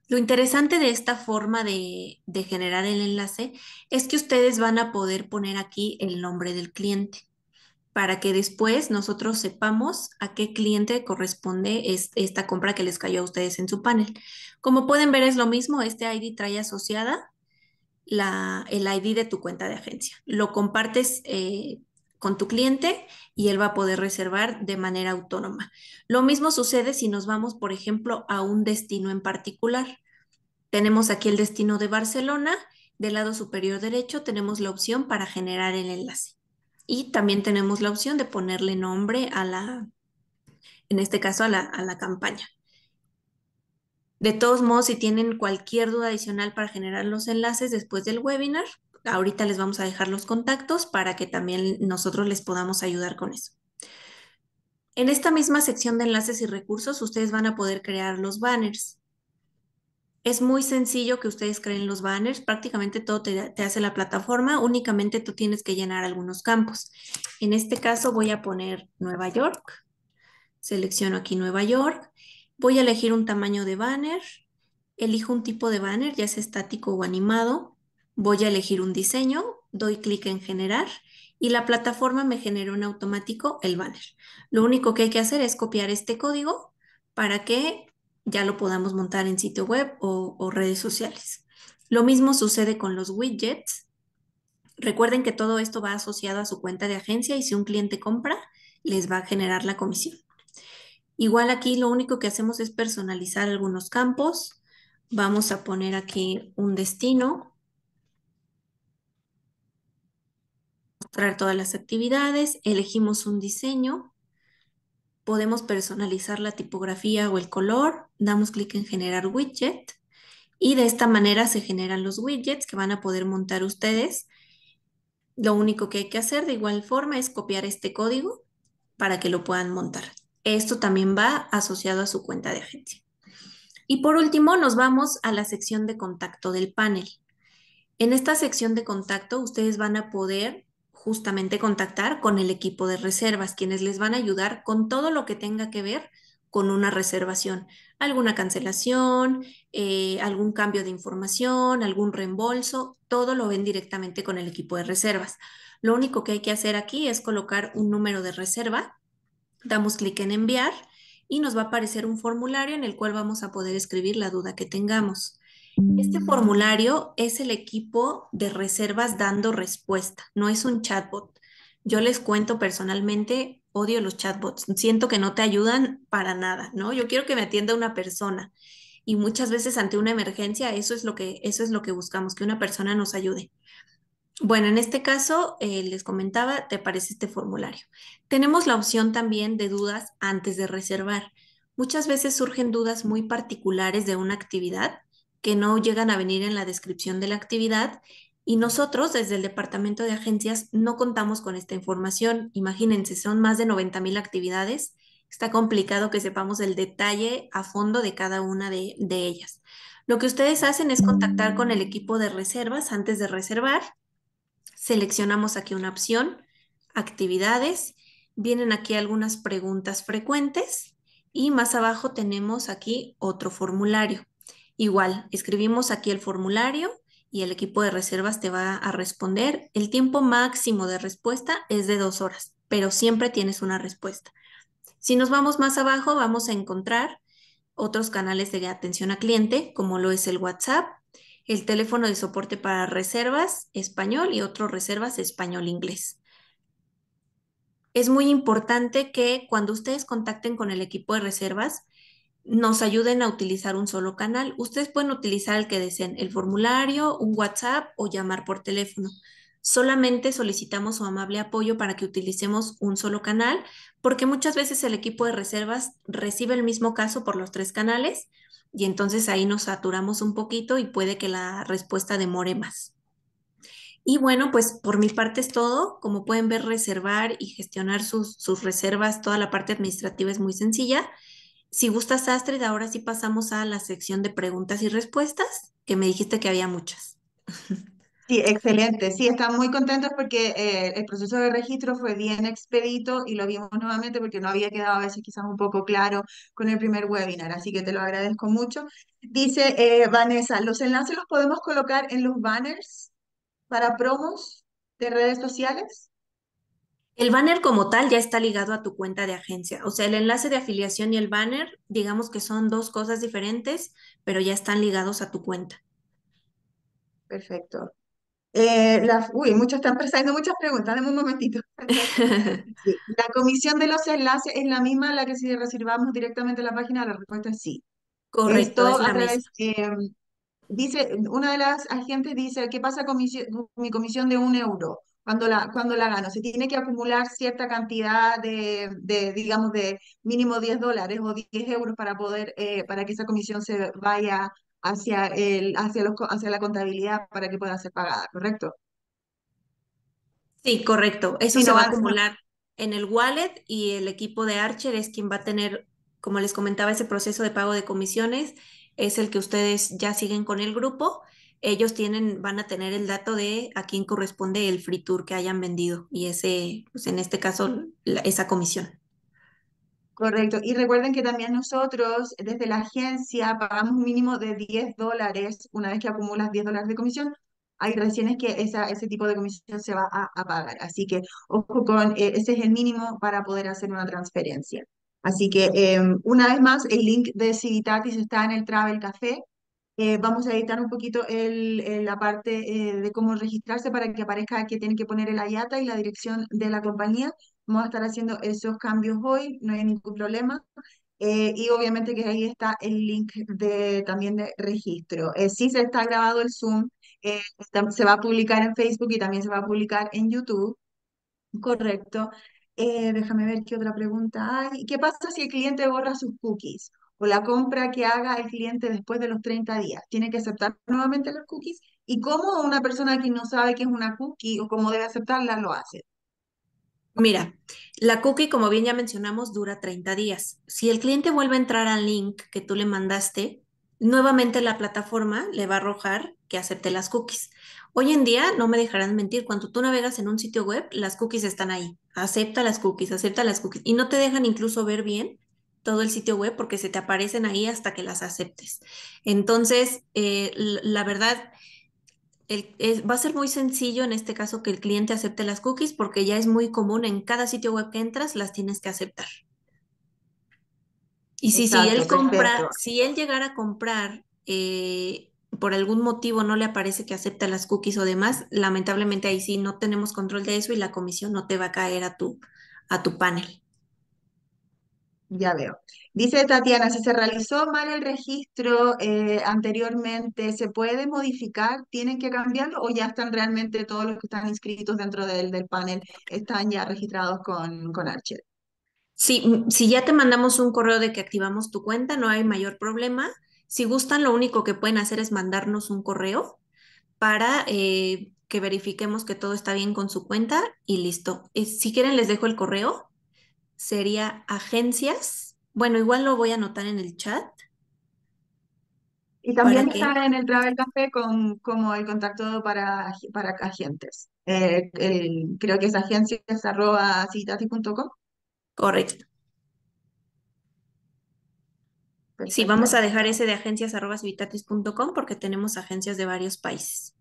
Lo interesante de esta forma de, generar el enlace es que ustedes van a poder poner aquí el nombre del cliente para que después nosotros sepamos a qué cliente corresponde esta compra que les cayó a ustedes en su panel. Como pueden ver es lo mismo, este ID trae asociada el ID de tu cuenta de agencia. Lo compartes eh, con tu cliente y él va a poder reservar de manera autónoma. Lo mismo sucede si nos vamos, por ejemplo, a un destino en particular. Tenemos aquí el destino de Barcelona, del lado superior derecho tenemos la opción para generar el enlace. Y también tenemos la opción de ponerle nombre a la, en este caso, a la campaña. De todos modos, si tienen cualquier duda adicional para generar los enlaces después del webinar, ahorita les vamos a dejar los contactos para que también nosotros les podamos ayudar con eso. En esta misma sección de enlaces y recursos, ustedes van a poder crear los banners. Es muy sencillo que ustedes creen los banners, prácticamente todo te, hace la plataforma, únicamente tú tienes que llenar algunos campos. En este caso voy a poner Nueva York, selecciono aquí Nueva York Voy a elegir un tamaño de banner, elijo un tipo de banner, ya sea estático o animado, voy a elegir un diseño, doy clic en generar y la plataforma me genera en automático el banner. Lo único que hay que hacer es copiar este código para que ya lo podamos montar en sitio web o, o redes sociales. Lo mismo sucede con los widgets. Recuerden que todo esto va asociado a su cuenta de agencia y si un cliente compra, les va a generar la comisión. Igual aquí lo único que hacemos es personalizar algunos campos. Vamos a poner aquí un destino. Mostrar todas las actividades. Elegimos un diseño. Podemos personalizar la tipografía o el color. Damos clic en generar widget. Y de esta manera se generan los widgets que van a poder montar ustedes. Lo único que hay que hacer de igual forma es copiar este código para que lo puedan montar. Esto también va asociado a su cuenta de agencia. Y por último, nos vamos a la sección de contacto del panel. En esta sección de contacto, ustedes van a poder justamente contactar con el equipo de reservas, quienes les van a ayudar con todo lo que tenga que ver con una reservación, alguna cancelación, eh, algún cambio de información, algún reembolso, todo lo ven directamente con el equipo de reservas. Lo único que hay que hacer aquí es colocar un número de reserva Damos clic en enviar y nos va a aparecer un formulario en el cual vamos a poder escribir la duda que tengamos. Este mm. formulario es el equipo de reservas dando respuesta, no es un chatbot. Yo les cuento personalmente, odio los chatbots, siento que no te ayudan para nada, ¿no? Yo quiero que me atienda una persona y muchas veces ante una emergencia eso es lo que eso es lo que buscamos, que una persona nos ayude. Bueno, en este caso, eh, les comentaba, te aparece este formulario. Tenemos la opción también de dudas antes de reservar. Muchas veces surgen dudas muy particulares de una actividad que no llegan a venir en la descripción de la actividad y nosotros desde el departamento de agencias no contamos con esta información. Imagínense, son más de 90 mil actividades. Está complicado que sepamos el detalle a fondo de cada una de ellas. Lo que ustedes hacen es contactar con el equipo de reservas antes de reservar Seleccionamos aquí una opción, actividades. Vienen aquí algunas preguntas frecuentes y más abajo tenemos aquí otro formulario. Igual, escribimos aquí el formulario y el equipo de reservas te va a responder. El tiempo máximo de respuesta es de dos horas, pero siempre tienes una respuesta. Si nos vamos más abajo, vamos a encontrar otros canales de atención a cliente, como lo es el WhatsApp, el teléfono de soporte para reservas español y otro reservas español-inglés. Es muy importante que cuando ustedes contacten con el equipo de reservas, nos ayuden a utilizar un solo canal. Ustedes pueden utilizar el que deseen, el formulario, un WhatsApp o llamar por teléfono. Solamente solicitamos su amable apoyo para que utilicemos un solo canal, porque muchas veces el equipo de reservas recibe el mismo caso por los tres canales, y entonces ahí nos saturamos un poquito y puede que la respuesta demore más. Y bueno, pues por mi parte es todo. Como pueden ver, reservar y gestionar sus, sus reservas, toda la parte administrativa es muy sencilla. Si gustas, Astrid, ahora sí pasamos a la sección de preguntas y respuestas, que me dijiste que había muchas. Sí, excelente. Sí, están muy contentos porque eh, el proceso de registro fue bien expedito y lo vimos nuevamente porque no había quedado a veces quizás un poco claro con el primer webinar, así que te lo agradezco mucho. Dice eh, Vanessa, ¿los enlaces los podemos colocar en los banners para promos de redes sociales? El banner como tal ya está ligado a tu cuenta de agencia. O sea, el enlace de afiliación y el banner, digamos que son dos cosas diferentes, pero ya están ligados a tu cuenta. Perfecto. Eh, la, uy, muchas están prestando muchas preguntas, dame un momentito. La comisión de los enlaces es la misma a la que si reservamos directamente la página, la respuesta es sí. Correcto, em, dice, una de las agentes dice, ¿qué pasa con mi, comisión de un euro? cuando la, cuando la gano. Se tiene que acumular cierta cantidad de, digamos, de mínimo 10 dólares o 10 euros para poder, eh, para que esa comisión se vaya hacia, el, hacia, los, hacia la contabilidad para que pueda ser pagada, ¿correcto? Sí, correcto. Eso se va a acumular en el wallet y el equipo de Archer es quien va a tener, como les comentaba, ese proceso de pago de comisiones. Es el que ustedes ya siguen con el grupo. Ellos tienen, van a tener el dato de a quién corresponde el free tour que hayan vendido y ese, pues en este caso, esa comisión. Correcto. Y recuerden que también nosotros desde la agencia pagamos un mínimo de 10 dólares. Una vez que acumulas 10 dólares de comisión, hay recién que ese tipo de comisión se va a, pagar. Así que ojo con, eh, ese es el mínimo para poder hacer una transferencia. Así que em, una vez más, el link de Civitatis está en el Travel Café. Eh, vamos a editar un poquito el, la parte eh, de cómo registrarse para que aparezca que tienen que poner el IATA y la dirección de la compañía Vamos a estar haciendo esos cambios hoy, no hay ningún problema. Eh, y obviamente que ahí está el link de, también de registro. Eh, sí se está grabado el Zoom, eh, se va a publicar en Facebook y también se va a publicar en YouTube. Correcto. Eh, déjame ver qué otra pregunta hay. ¿Qué pasa si el cliente borra sus cookies? O la compra que haga el cliente después de los 30 días. ¿Tiene que aceptar nuevamente los cookies? ¿Y cómo una persona que no sabe qué es una cookie o cómo debe aceptarla lo hace? Mira, la cookie, como bien ya mencionamos, dura 30 días. Si el cliente vuelve a entrar al link que tú le mandaste, nuevamente la plataforma le va a arrojar que acepte las cookies. Hoy en día, no me dejarán mentir, cuando tú navegas en un sitio web, las cookies están ahí. Acepta las cookies, acepta las cookies. Y no te dejan incluso ver bien todo el sitio web porque se te aparecen ahí hasta que las aceptes. Entonces, eh, la verdad, va a ser muy sencillo en este caso que el cliente acepte las cookies porque ya es muy común en cada sitio web que entras las tienes que aceptar. Y si, él si él llegara a comprar eh, por algún motivo no le aparece que acepta las cookies o demás, lamentablemente ahí sí no tenemos control de eso y la comisión no te va a caer a tu, a tu panel. Ya veo. Dice Tatiana, si se realizó mal el registro eh, anteriormente, ¿se puede modificar? ¿Tienen que cambiarlo o ya están realmente todos los que están inscritos dentro del, panel, están ya registrados con, con Archer? Sí, mm, si ya te mandamos un correo de que activamos tu cuenta, no hay mayor problema. Si gustan, lo único que pueden hacer es mandarnos un correo para eh, que verifiquemos que todo está bien con su cuenta y listo. Eh, si quieren, les dejo el correo sería agencias. Bueno, igual lo voy a anotar en el chat. Y también está en el Travel Café con, como el contacto para, para agentes. Eh, creo que es agencias Correcto. Sí, vamos a dejar ese de agencias porque tenemos agencias de varios países.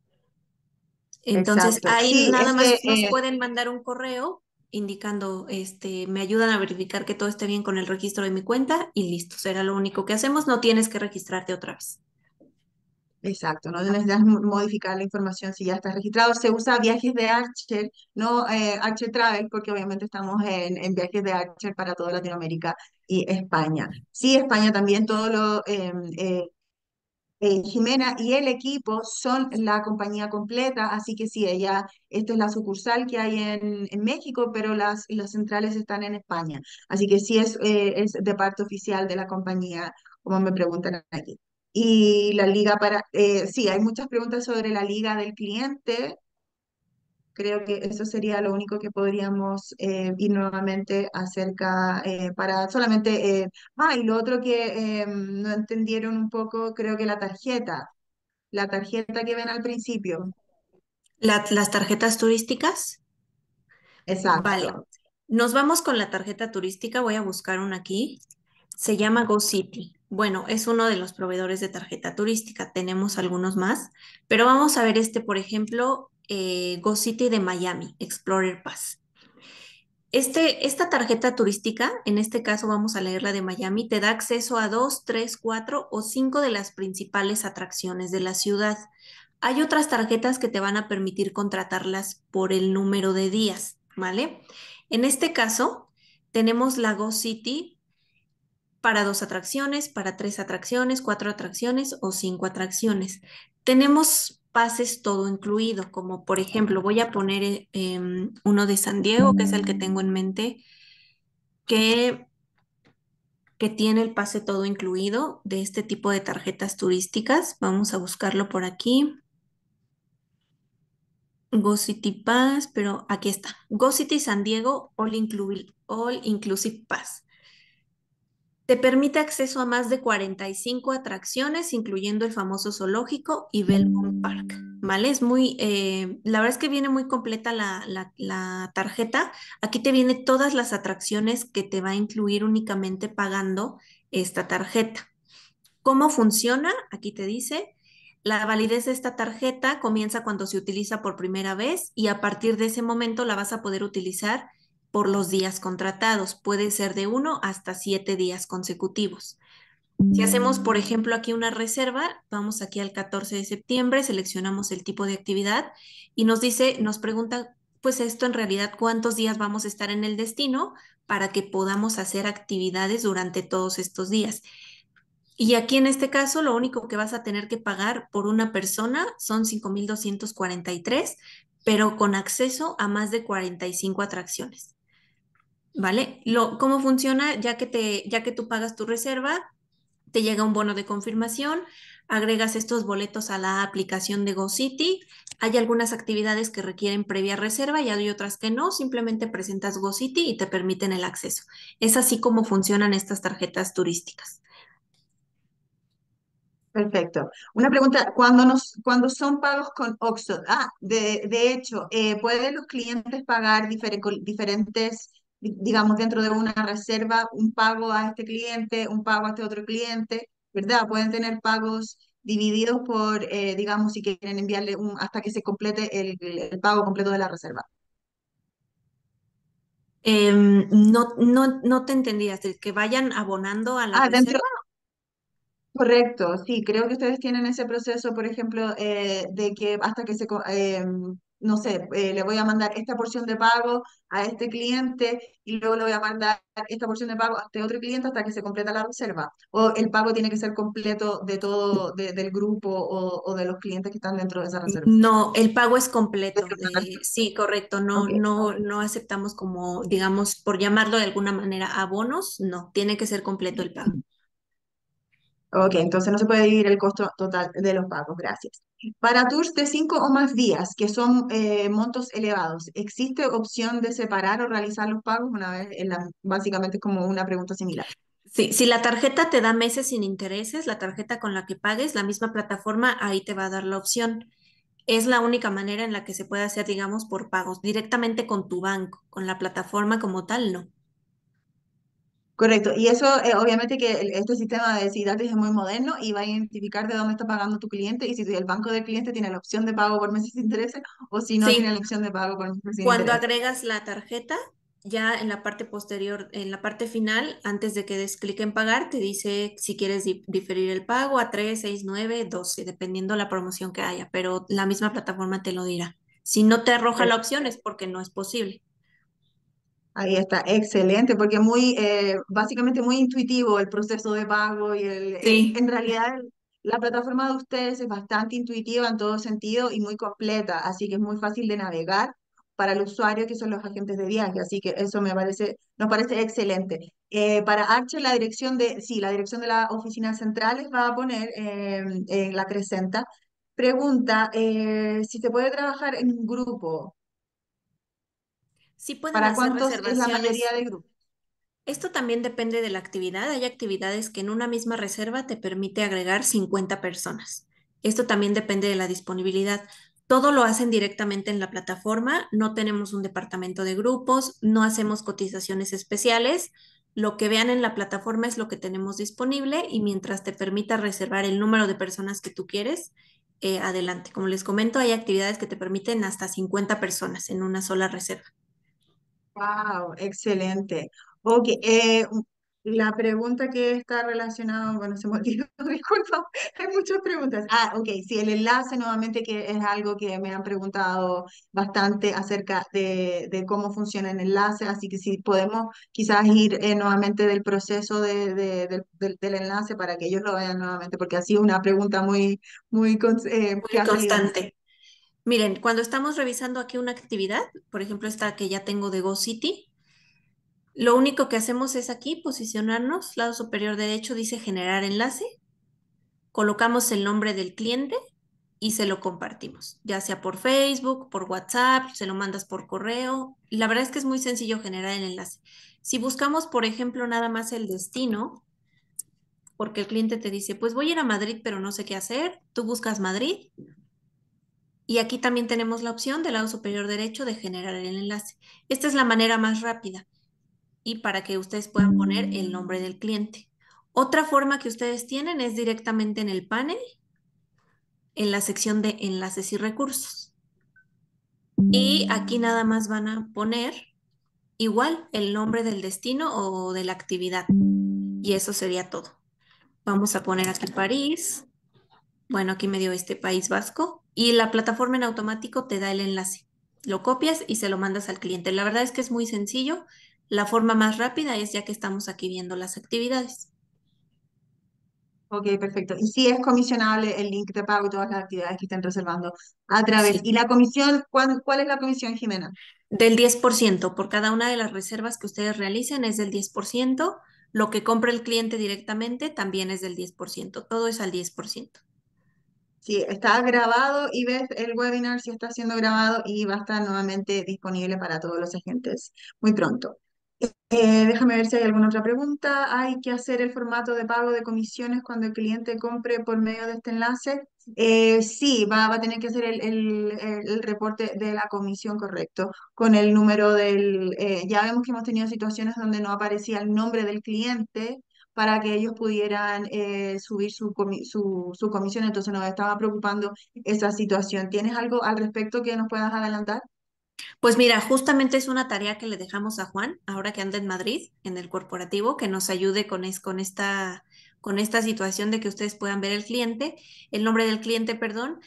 Entonces, ahí nada más nos eh, pueden mandar un correo indicando, este, me ayudan a verificar que todo esté bien con el registro de mi cuenta y listo, será lo único que hacemos, no tienes que registrarte otra vez. Exacto, no necesitas modificar la información si ya estás registrado. Se usa viajes de Archer, no eh, Archer Travel, porque obviamente estamos en, en, viajes de Archer para toda Latinoamérica y España. Sí, España también, todo lo, em, eh, eh, Jimena y el equipo son la compañía completa, así que sí, ella, Esta es la sucursal que hay en, México, pero las, las centrales están en España. Así que sí es, eh, es de parte oficial de la compañía, como me preguntan aquí. Y la liga para, eh, sí, hay muchas preguntas sobre la liga del cliente, Creo que eso sería lo único que podríamos eh, ir nuevamente acerca eh, para solamente... Eh, ah, y lo otro que no entendieron un poco, creo que la tarjeta, la tarjeta que ven al principio. las tarjetas turísticas. Exacto. Vale. Nos vamos con la tarjeta turística. Voy a buscar una aquí. Se llama Go City. Bueno, es uno de los proveedores de tarjeta turística. Tenemos algunos más, pero vamos a ver este, por ejemplo, eh, Go City de Miami, Explorer Pass. Este, esta tarjeta turística, en este caso vamos a leerla de Miami, te da acceso a dos, tres, cuatro o cinco de las principales atracciones de la ciudad. Hay otras tarjetas que te van a permitir contratarlas por el número de días, ¿vale? En este caso, tenemos la Go City para dos atracciones, para tres atracciones, cuatro atracciones o cinco atracciones. Tenemos pases todo incluido, como por ejemplo, voy a poner eh, em, uno de San Diego, que es el que tengo en mente, que, que tiene el pase todo incluido de este tipo de tarjetas turísticas. Vamos a buscarlo por aquí. Go City Pass, pero aquí está. Go City San Diego All, All Inclusive Pass. Te permite acceso a más de 45 atracciones, incluyendo el famoso zoológico y Belmont Park. ¿Vale? Es muy, eh, la verdad es que viene muy completa la, la tarjeta. Aquí te viene todas las atracciones que te va a incluir únicamente pagando esta tarjeta. ¿Cómo funciona? Aquí te dice, la validez de esta tarjeta comienza cuando se utiliza por primera vez y a partir de ese momento la vas a poder utilizar por los días contratados. puede ser de uno hasta siete días consecutivos. Si hacemos, por ejemplo, aquí una reserva, vamos aquí al 14 de septiembre, seleccionamos el tipo de actividad y nos dice, nos pregunta, pues esto en realidad, cuántos días vamos a estar en el destino para que podamos hacer actividades durante todos estos días. Y aquí en este caso, lo único que vas a tener que pagar por una persona son 5.243, pero con acceso a más de 45 atracciones. ¿vale? Lo, ¿Cómo funciona? Ya que, te, ya que tú pagas tu reserva, te llega un bono de confirmación, agregas estos boletos a la aplicación de GoCity. Hay algunas actividades que requieren previa reserva y hay otras que no, simplemente presentas GoCity y te permiten el acceso. Es así como funcionan estas tarjetas turísticas. Perfecto. Una pregunta, cuando, nos, cuando son pagos con Oxford? Ah, de, hecho, eh, ¿pueden los clientes pagar diferentes digamos, dentro de una reserva, un pago a este cliente, un pago a este otro cliente, ¿verdad? Pueden tener pagos divididos por, eh, digamos, si quieren enviarle un, hasta que se complete el, pago completo de la reserva. Em, no, no, no te entendías, que vayan abonando a la ah, reserva. Correcto, sí, creo que ustedes tienen ese proceso, por ejemplo, eh, de que hasta que se em, no sé, eh, le voy a mandar esta porción de pago a este cliente y luego le voy a mandar esta porción de pago a este otro cliente hasta que se completa la reserva. O el pago tiene que ser completo de todo, de, del grupo o, de los clientes que están dentro de esa reserva. No, el pago es completo. Eh, sí, correcto. No, no, no aceptamos como, digamos, por llamarlo de alguna manera, abonos. No, tiene que ser completo el pago. Ok, entonces no se puede dividir el costo total de los pagos, gracias. Para tours de cinco o más días, que son eh, montos elevados, ¿existe opción de separar o realizar los pagos? Una vez, en la, básicamente como una pregunta similar. Sí, si la tarjeta te da meses sin intereses, la tarjeta con la que pagues, la misma plataforma ahí te va a dar la opción. Es la única manera en la que se puede hacer, digamos, por pagos, directamente con tu banco, con la plataforma como tal, no. Correcto, y eso eh, obviamente que este sistema de citas es muy moderno y va a identificar de dónde está pagando tu cliente y si el banco del cliente tiene la opción de pago por meses sin intereses o si no tiene la opción de pago por meses sin Cuando agregas la tarjeta, ya en la parte posterior, en la parte final, antes de que des clic en pagar, te dice si quieres diferir el pago a 3, 6, 9, 12, dependiendo la promoción que haya, pero la misma plataforma te lo dirá. Si no te arroja la opción es porque no es posible. Ahí está, excelente, porque muy, eh, básicamente muy intuitivo el proceso de pago y el, eh, en realidad la plataforma de ustedes es bastante intuitiva en todo sentido y muy completa, así que es muy fácil de navegar para el usuario que son los agentes de viaje, así que eso me parece, nos parece excelente. Eh, para Archer la dirección de, sí, la dirección de la oficina central les va a poner en la Crescenta. Pregunta, si se puede trabajar en un grupo, Sí pueden ¿Para hacer cuántos es la mayoría de grupos? Esto también depende de la actividad. Hay actividades que en una misma reserva te permite agregar 50 personas. Esto también depende de la disponibilidad. Todo lo hacen directamente en la plataforma. No tenemos un departamento de grupos, no hacemos cotizaciones especiales. Lo que vean en la plataforma es lo que tenemos disponible y mientras te permita reservar el número de personas que tú quieres, eh, adelante. Como les comento, hay actividades que te permiten hasta 50 personas en una sola reserva. Wow, excelente. Ok, eh, la pregunta que está relacionada, bueno, se me olvidó, disculpa, hay muchas preguntas. Ah, ok, sí, el enlace nuevamente que es algo que me han preguntado bastante acerca de, cómo funciona el enlace, así que si podemos quizás ir eh, nuevamente del proceso de, del, del- enlace para que ellos lo vean nuevamente, porque ha sido una pregunta muy, muy, eh, constante. Miren, cuando estamos revisando aquí una actividad, por ejemplo esta que ya tengo de GoCity, lo único que hacemos es aquí posicionarnos, lado superior derecho dice generar enlace, colocamos el nombre del cliente y se lo compartimos, ya sea por Facebook, por WhatsApp, se lo mandas por correo. La verdad es que es muy sencillo generar el enlace. Si buscamos, por ejemplo, nada más el destino, porque el cliente te dice, pues voy a ir a Madrid, pero no sé qué hacer, tú buscas Madrid, y aquí también tenemos la opción del lado superior derecho de generar el enlace. Esta es la manera más rápida y para que ustedes puedan poner el nombre del cliente. Otra forma que ustedes tienen es directamente en el panel, en la sección de enlaces y recursos. Y aquí nada más van a poner igual el nombre del destino o de la actividad. Y eso sería todo. Vamos a poner aquí París. Bueno, aquí me dio este País Vasco y la plataforma en automático te da el enlace. Lo copias y se lo mandas al cliente. La verdad es que es muy sencillo. La forma más rápida es ya que estamos aquí viendo las actividades. Ok, perfecto. Y sí es comisionable el link de pago y todas las actividades que estén reservando a través. ¿Y la comisión, ¿cuál, cuál es la comisión, Jimena? Del 10%. Por cada una de las reservas que ustedes realicen es del 10%. Lo que compra el cliente directamente también es del 10%. Todo es al 10%. Sí, está grabado y ves el webinar si está siendo grabado y va a estar nuevamente disponible para todos los agentes muy pronto. Eh, déjame ver si hay alguna otra pregunta. ¿Hay que hacer el formato de pago de comisiones cuando el cliente compre por medio de este enlace? Eh, sí, va, a tener que hacer el, reporte de la comisión correcto, con el número del... Eh, ya vemos que hemos tenido situaciones donde no aparecía el nombre del cliente para que ellos pudieran eh, subir su, su, comisión. Entonces nos estaba preocupando esa situación. ¿Tienes algo al respecto que nos puedas adelantar? Pues mira, justamente es una tarea que le dejamos a Juan, ahora que anda en Madrid, en el corporativo, que nos ayude con, con esta con esta situación de que ustedes puedan ver el cliente, el nombre del cliente, perdón,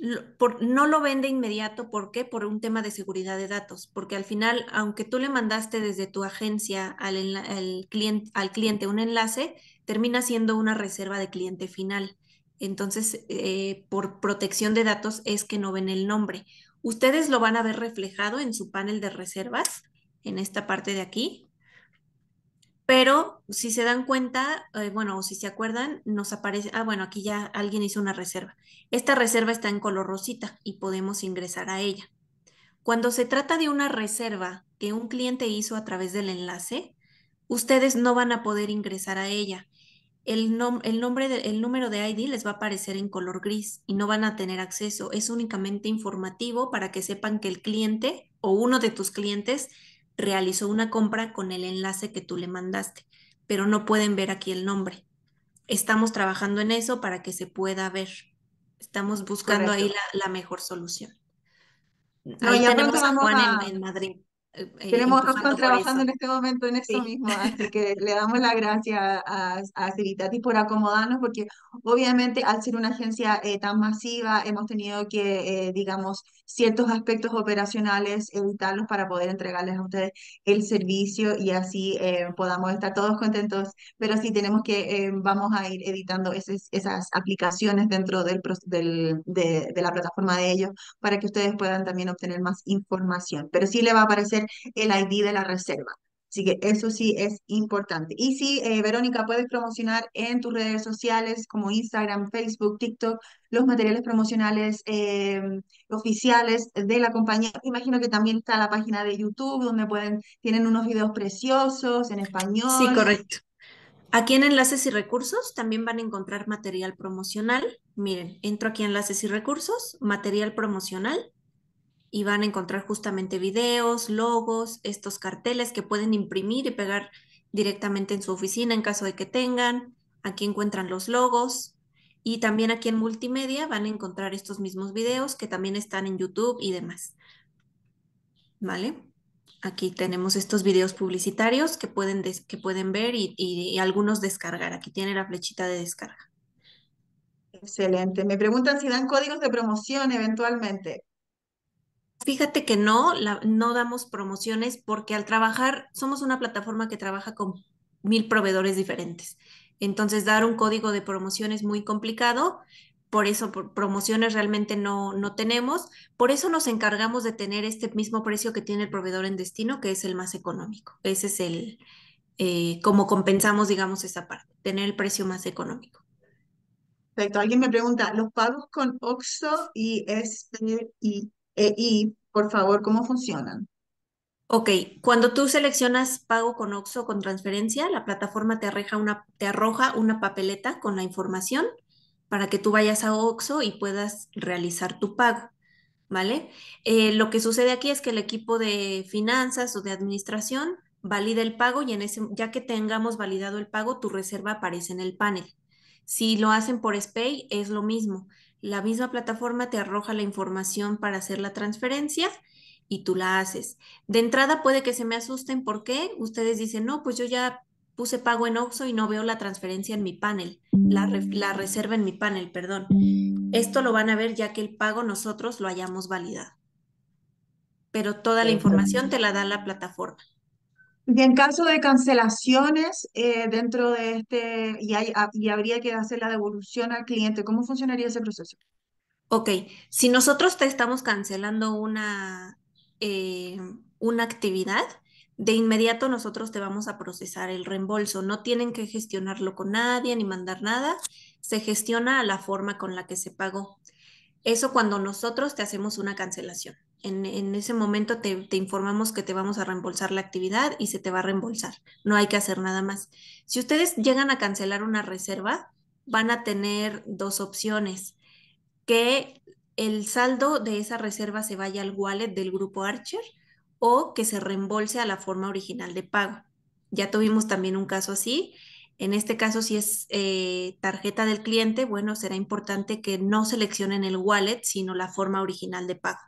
no lo vende inmediato, ¿por qué? Por un tema de seguridad de datos, porque al final, aunque tú le mandaste desde tu agencia al, cliente un enlace, termina siendo una reserva de cliente final. Entonces, eh, por protección de datos es que no ven el nombre. Ustedes lo van a ver reflejado en su panel de reservas, en esta parte de aquí. Pero si se dan cuenta, eh, bueno, o si se acuerdan, nos aparece, ah, bueno, aquí ya alguien hizo una reserva. Esta reserva está en color rosita y podemos ingresar a ella. Cuando se trata de una reserva que un cliente hizo a través del enlace, ustedes no van a poder ingresar a ella. El, nombre el número de ID les va a aparecer en color gris y no van a tener acceso. Es únicamente informativo para que sepan que el cliente o uno de tus clientes realizó una compra con el enlace que tú le mandaste, pero no pueden ver aquí el nombre. Estamos trabajando en eso para que se pueda ver. Estamos buscando ahí la, mejor solución. No, ahí tenemos a Juan En, Madrid. Eh, eh, tenemos a trabajando en este momento en eso mismo, así que le damos las gracias a, a por acomodarnos, porque obviamente al ser una agencia eh, tan masiva hemos tenido que, digamos, ciertos aspectos operacionales, editarlos para poder entregarles a ustedes el servicio y así eh, podamos estar todos contentos, pero sí tenemos que, eh, vamos a ir editando esas, aplicaciones dentro del, de, la plataforma de ellos para que ustedes puedan también obtener más información, pero sí le va a aparecer el ID de la reserva. Así que eso sí es importante. Y sí, eh, Verónica, puedes promocionar en tus redes sociales como Instagram, Facebook, TikTok, los materiales promocionales em, oficiales de la compañía. Imagino que también está la página de YouTube donde pueden, tienen unos videos preciosos en español. Sí, correcto. Aquí en Enlaces y Recursos también van a encontrar material promocional. Miren, entro aquí en Enlaces y Recursos, material promocional, y van a encontrar justamente videos, logos, estos carteles que pueden imprimir y pegar directamente en su oficina en caso de que tengan. Aquí encuentran los logos y también aquí en multimedia van a encontrar estos mismos videos que también están en YouTube y demás. ¿Vale? Aquí tenemos estos videos publicitarios que pueden, que pueden ver y, algunos descargar. Aquí tiene la flechita de descarga. Excelente. Me preguntan si dan códigos de promoción eventualmente. Fíjate que no, no damos promociones porque al trabajar, somos una plataforma que trabaja con mil proveedores diferentes. Entonces, dar un código de promoción es muy complicado, por eso promociones realmente no, no tenemos, por eso nos encargamos de tener este mismo precio que tiene el proveedor en destino, que es el más económico. Ese es el, eh, como compensamos, digamos, esa parte, tener el precio más económico. Perfecto, alguien me pregunta, ¿los pagos con OXO y SPI eh, y por favor, ¿cómo funcionan? Ok, cuando tú seleccionas pago con OXO con transferencia, la plataforma te, te arroja una papeleta con la información para que tú vayas a OXO y puedas realizar tu pago. ¿Vale? Eh, lo que sucede aquí es que el equipo de finanzas o de administración valida el pago y en ese, ya que tengamos validado el pago, tu reserva aparece en el panel. Si lo hacen por SPAY, es lo mismo la misma plataforma te arroja la información para hacer la transferencia y tú la haces. De entrada puede que se me asusten porque ustedes dicen, no, pues yo ya puse pago en Oxo y no veo la transferencia en mi panel, la reserva en mi panel, perdón. Esto lo van a ver ya que el pago nosotros lo hayamos validado. Pero toda la información te la da la plataforma. Y en caso de cancelaciones eh, dentro de este, y, habría que hacer la devolución al cliente, ¿cómo funcionaría ese proceso? Ok, si nosotros te estamos cancelando una, eh, una actividad, de inmediato nosotros te vamos a procesar el reembolso. No tienen que gestionarlo con nadie ni mandar nada. Se gestiona a la forma con la que se pagó. Eso cuando nosotros te hacemos una cancelación en, ese momento te, informamos que te vamos a reembolsar la actividad y se te va a reembolsar. No hay que hacer nada más. Si ustedes llegan a cancelar una reserva, van a tener dos opciones. Que el saldo de esa reserva se vaya al wallet del grupo Archer o que se reembolse a la forma original de pago. Ya tuvimos también un caso así. En este caso, si es eh, tarjeta del cliente, bueno, será importante que no seleccionen el wallet, sino la forma original de pago.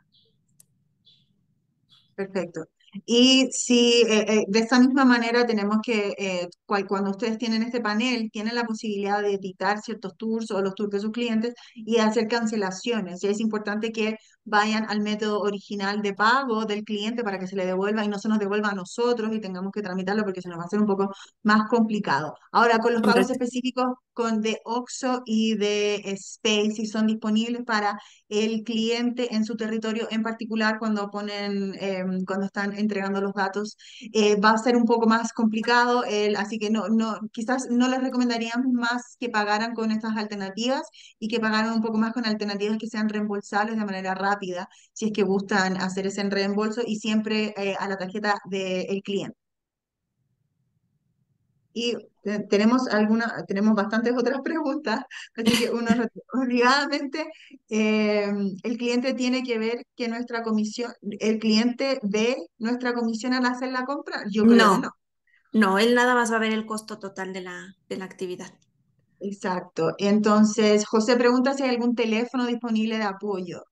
Perfecto. Y si eh, eh, de esta misma manera tenemos que, eh, cuando ustedes tienen este panel, tienen la posibilidad de editar ciertos tours o los tours de sus clientes y hacer cancelaciones. es importante que vayan al método original de pago del cliente para que se le devuelva y no se nos devuelva a nosotros y tengamos que tramitarlo porque se nos va a hacer un poco más complicado. Ahora, con los pagos específicos con de OXO y de Space, si son disponibles para el cliente en su territorio en particular cuando ponen, em, cuando están entregando los datos, eh, va a ser un poco más complicado, así que no, no, quizás no les recomendaríamos más que pagaran con estas alternativas y que pagaran un poco más con alternativas que sean reembolsables de manera rápida rápida si es que gustan hacer ese reembolso y siempre eh, a la tarjeta del cliente. Y eh, tenemos alguna, tenemos bastantes otras preguntas, así obligadamente eh, el cliente tiene que ver que nuestra comisión, el cliente ve nuestra comisión al hacer la compra. no, no. No, él nada más va a ver el costo total de la, de la actividad. Exacto. Entonces, José pregunta si hay algún teléfono disponible de apoyo.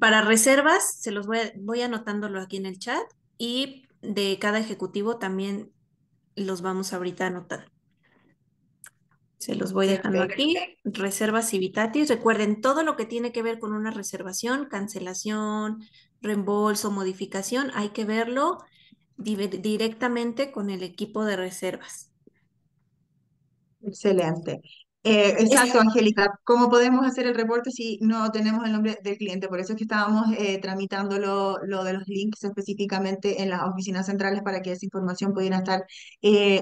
Para reservas, se los voy, voy anotándolo aquí en el chat y de cada ejecutivo también los vamos ahorita a anotar. Se los voy dejando aquí. Reservas y Recuerden, todo lo que tiene que ver con una reservación, cancelación, reembolso, modificación, hay que verlo directamente con el equipo de reservas. Excelente. Eh, exacto, Angélica. ¿Cómo podemos hacer el reporte si no tenemos el nombre del cliente? Por eso es que estábamos eh, tramitando lo, de los links específicamente en las oficinas centrales para que esa información pudiera estar, eh,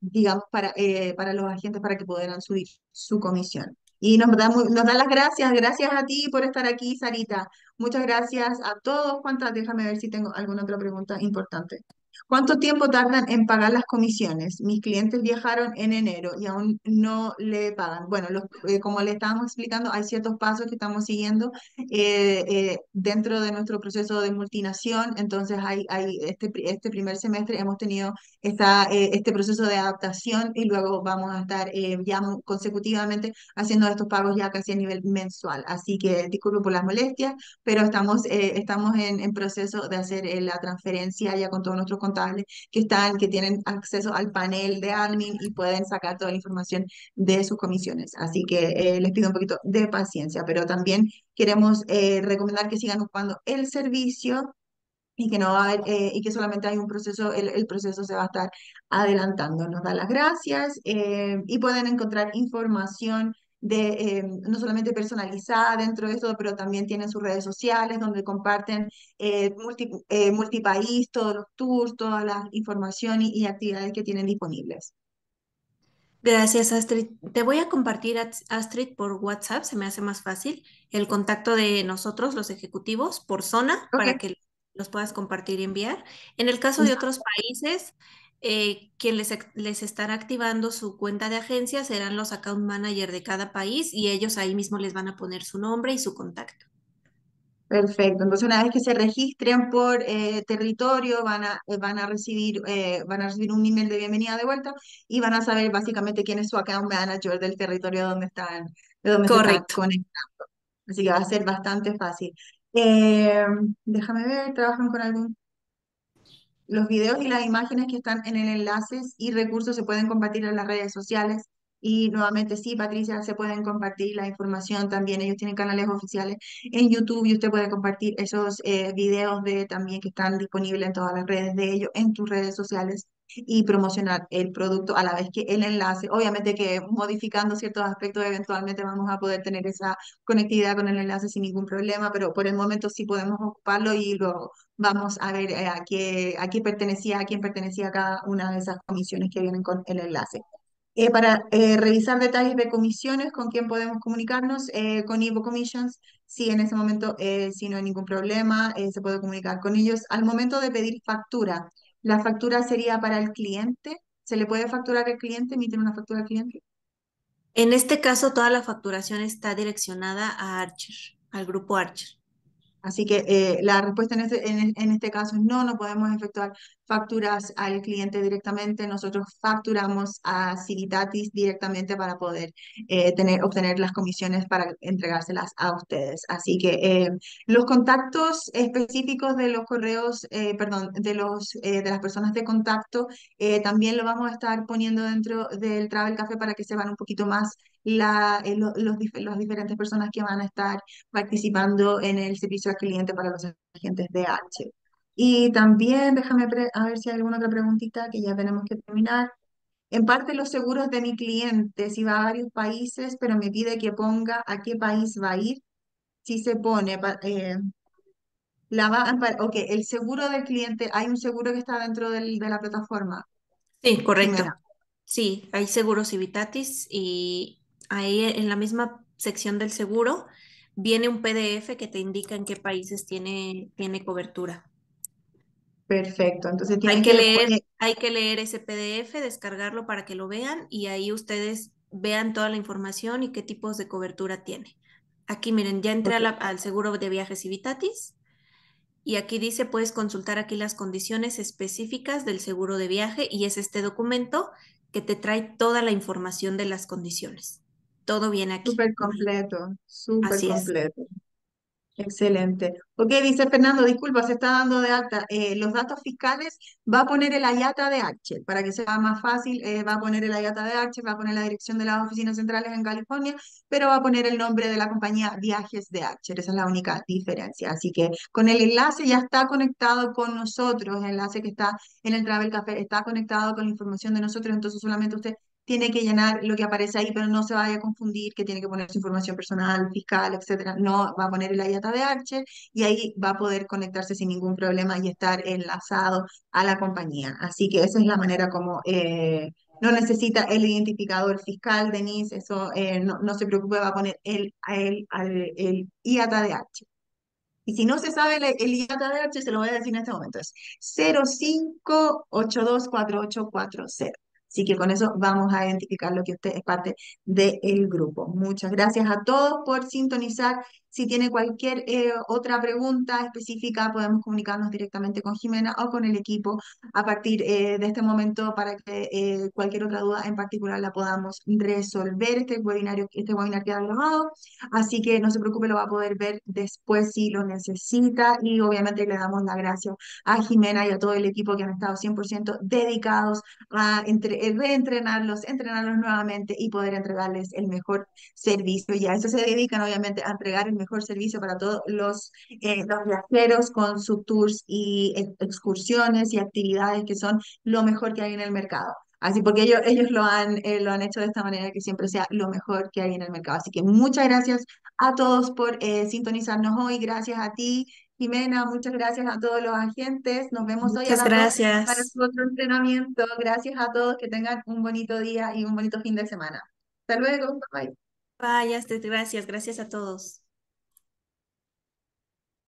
digamos, para, para los agentes para que pudieran subir su comisión. Y nos da, nos da las gracias, gracias a ti por estar aquí, Sarita. Muchas gracias a todos. ¿Cuántas? Déjame ver si tengo alguna otra pregunta importante. ¿Cuánto tiempo tardan en pagar las comisiones? Mis clientes viajaron en enero y aún no le pagan. Bueno, eh, como le estábamos explicando, hay ciertos pasos que estamos siguiendo eh, eh, dentro de nuestro proceso de multinación. Entonces, hay, hay este, este primer semestre hemos tenido esta, este proceso de adaptación y luego vamos a estar ya consecutivamente haciendo estos pagos ya casi a nivel mensual. Así que disculpo por las molestias, pero estamos, estamos en, en, proceso de hacer la transferencia ya con todos nuestros contables que están, que tienen acceso al panel de admin y pueden sacar toda la información de sus comisiones. Así que eh, les pido un poquito de paciencia, pero también queremos eh, recomendar que sigan usando el servicio y que no va eh, y que solamente hay un proceso, el, proceso se va a estar adelantando. Nos da las gracias y pueden encontrar información de, eh, no solamente personalizada dentro de eso, pero también tienen sus redes sociales donde comparten eh, eh multipaís, todos los tours, toda la información y, actividades que tienen disponibles. Gracias, Astrid. Te voy a compartir, Astrid, por WhatsApp, se me hace más fácil, el contacto de nosotros, los ejecutivos, por zona, para que los puedas compartir y enviar. En el caso de otros países, eh, quien les, les estará activando su cuenta de agencia serán los account manager de cada país y ellos ahí mismo les van a poner su nombre y su contacto. Perfecto. Entonces, una vez que se registren por eh, territorio, van a, eh, van, a recibir, eh, van a recibir un email de bienvenida de vuelta y van a saber básicamente quién es su account manager del territorio donde están, Correcto. están conectando. Así que va a ser bastante fácil. déjame ver, ¿trabajan con algún los videos y las imágenes que están en el enlaces y recursos se pueden compartir en las redes sociales. Y nuevamente, sí, Patricia, se pueden compartir la información también. Ellos tienen canales oficiales en YouTube y usted puede compartir esos eh, videos de, también que están disponibles en todas las redes de ellos, en tus redes sociales y promocionar el producto a la vez que el enlace. Obviamente que modificando ciertos aspectos eventualmente vamos a poder tener esa conectividad con el enlace sin ningún problema, pero por el momento sí podemos ocuparlo y vamos a ver eh, a, qué, a pertenecía, a quién pertenecía cada una de esas comisiones que vienen con el enlace. Eh, para eh, revisar detalles de comisiones, con quién podemos comunicarnos, con Evo Commissions, sí, en ese momento si no hay ningún problema, se puede comunicar con ellos. Al momento de pedir factura, la factura sería para el cliente. ¿Se le puede facturar al cliente, emiten una factura al cliente? En este caso, toda la facturación está direccionada a Archer, al grupo Archer. Así que eh, la respuesta en este, en, este caso es no, no podemos efectuar facturas al cliente directamente. Nosotros facturamos a Civitatis directamente para poder eh, tener, obtener las comisiones para entregárselas a ustedes. Así que eh, los contactos específicos de los correos, perdón, de, los, de las personas de contacto, también lo vamos a estar poniendo dentro del Travel Café para que se van un poquito más la, eh, los, las diferentes personas que van a estar participando en el servicio al cliente para los agentes de H. Y también, déjame a ver si hay alguna otra preguntita que ya tenemos que terminar. En parte los seguros de mi cliente, si va a varios países, pero me pide que ponga a qué país va a ir, si se pone, eh, la va, ah, ok, el seguro del cliente, hay un seguro que está dentro del, de la plataforma. Sí, correcto. Sí, hay seguros Civitatis y ahí en la misma sección del seguro viene un PDF que te indica en qué países tiene, tiene cobertura. Perfecto, entonces hay que, leer, hay que leer ese PDF, descargarlo para que lo vean y ahí ustedes vean toda la información y qué tipos de cobertura tiene. Aquí miren, ya entré al seguro de viajes Civitatis y aquí dice puedes consultar aquí las condiciones específicas del seguro de viaje y es este documento que te trae toda la información de las condiciones todo bien aquí. Súper completo, súper completo. Excelente. Ok, dice Fernando, disculpa, se está dando de alta. Eh, los datos fiscales va a poner el Ayata de Archer, para que sea más fácil, eh, va a poner el Ayata de Archer, va a poner la dirección de las oficinas centrales en California, pero va a poner el nombre de la compañía Viajes de Archer. Esa es la única diferencia. Así que con el enlace ya está conectado con nosotros, el enlace que está en el Travel Café está conectado con la información de nosotros, entonces solamente usted tiene que llenar lo que aparece ahí, pero no se vaya a confundir que tiene que poner su información personal, fiscal, etcétera. No, va a poner el IATA de H y ahí va a poder conectarse sin ningún problema y estar enlazado a la compañía. Así que esa es la manera como eh, no necesita el identificador fiscal, Denise, eso eh, no, se preocupe, va a poner el, el, el, IATA de H Y si no se sabe el, IATA de Archer, se lo voy a decir en este momento, es 05824840. Así que con eso vamos a identificar lo que usted es parte del grupo. Muchas gracias a todos por sintonizar si tiene cualquier eh, otra pregunta específica, podemos comunicarnos directamente con Jimena o con el equipo a partir eh, de este momento para que eh, cualquier otra duda en particular la podamos resolver. Este este webinar queda grabado, así que no se preocupe, lo va a poder ver después si lo necesita y obviamente le damos las gracias a Jimena y a todo el equipo que han estado 100% dedicados a entre, reentrenarlos, entrenarlos nuevamente y poder entregarles el mejor servicio. Y a eso se dedican obviamente a entregar el mejor servicio para todos los, eh, los viajeros con sus tours y excursiones y actividades que son lo mejor que hay en el mercado. Así porque ellos, lo, han, eh, lo han hecho de esta manera que siempre sea lo mejor que hay en el mercado. Así que muchas gracias a todos por eh, sintonizarnos hoy. Gracias a ti, Jimena. Muchas gracias a todos los agentes. Nos vemos hoy a gracias. para su entrenamiento. Gracias a todos. Que tengan un bonito día y un bonito fin de semana. Hasta luego. Bye. Bye. Gracias. Gracias a todos.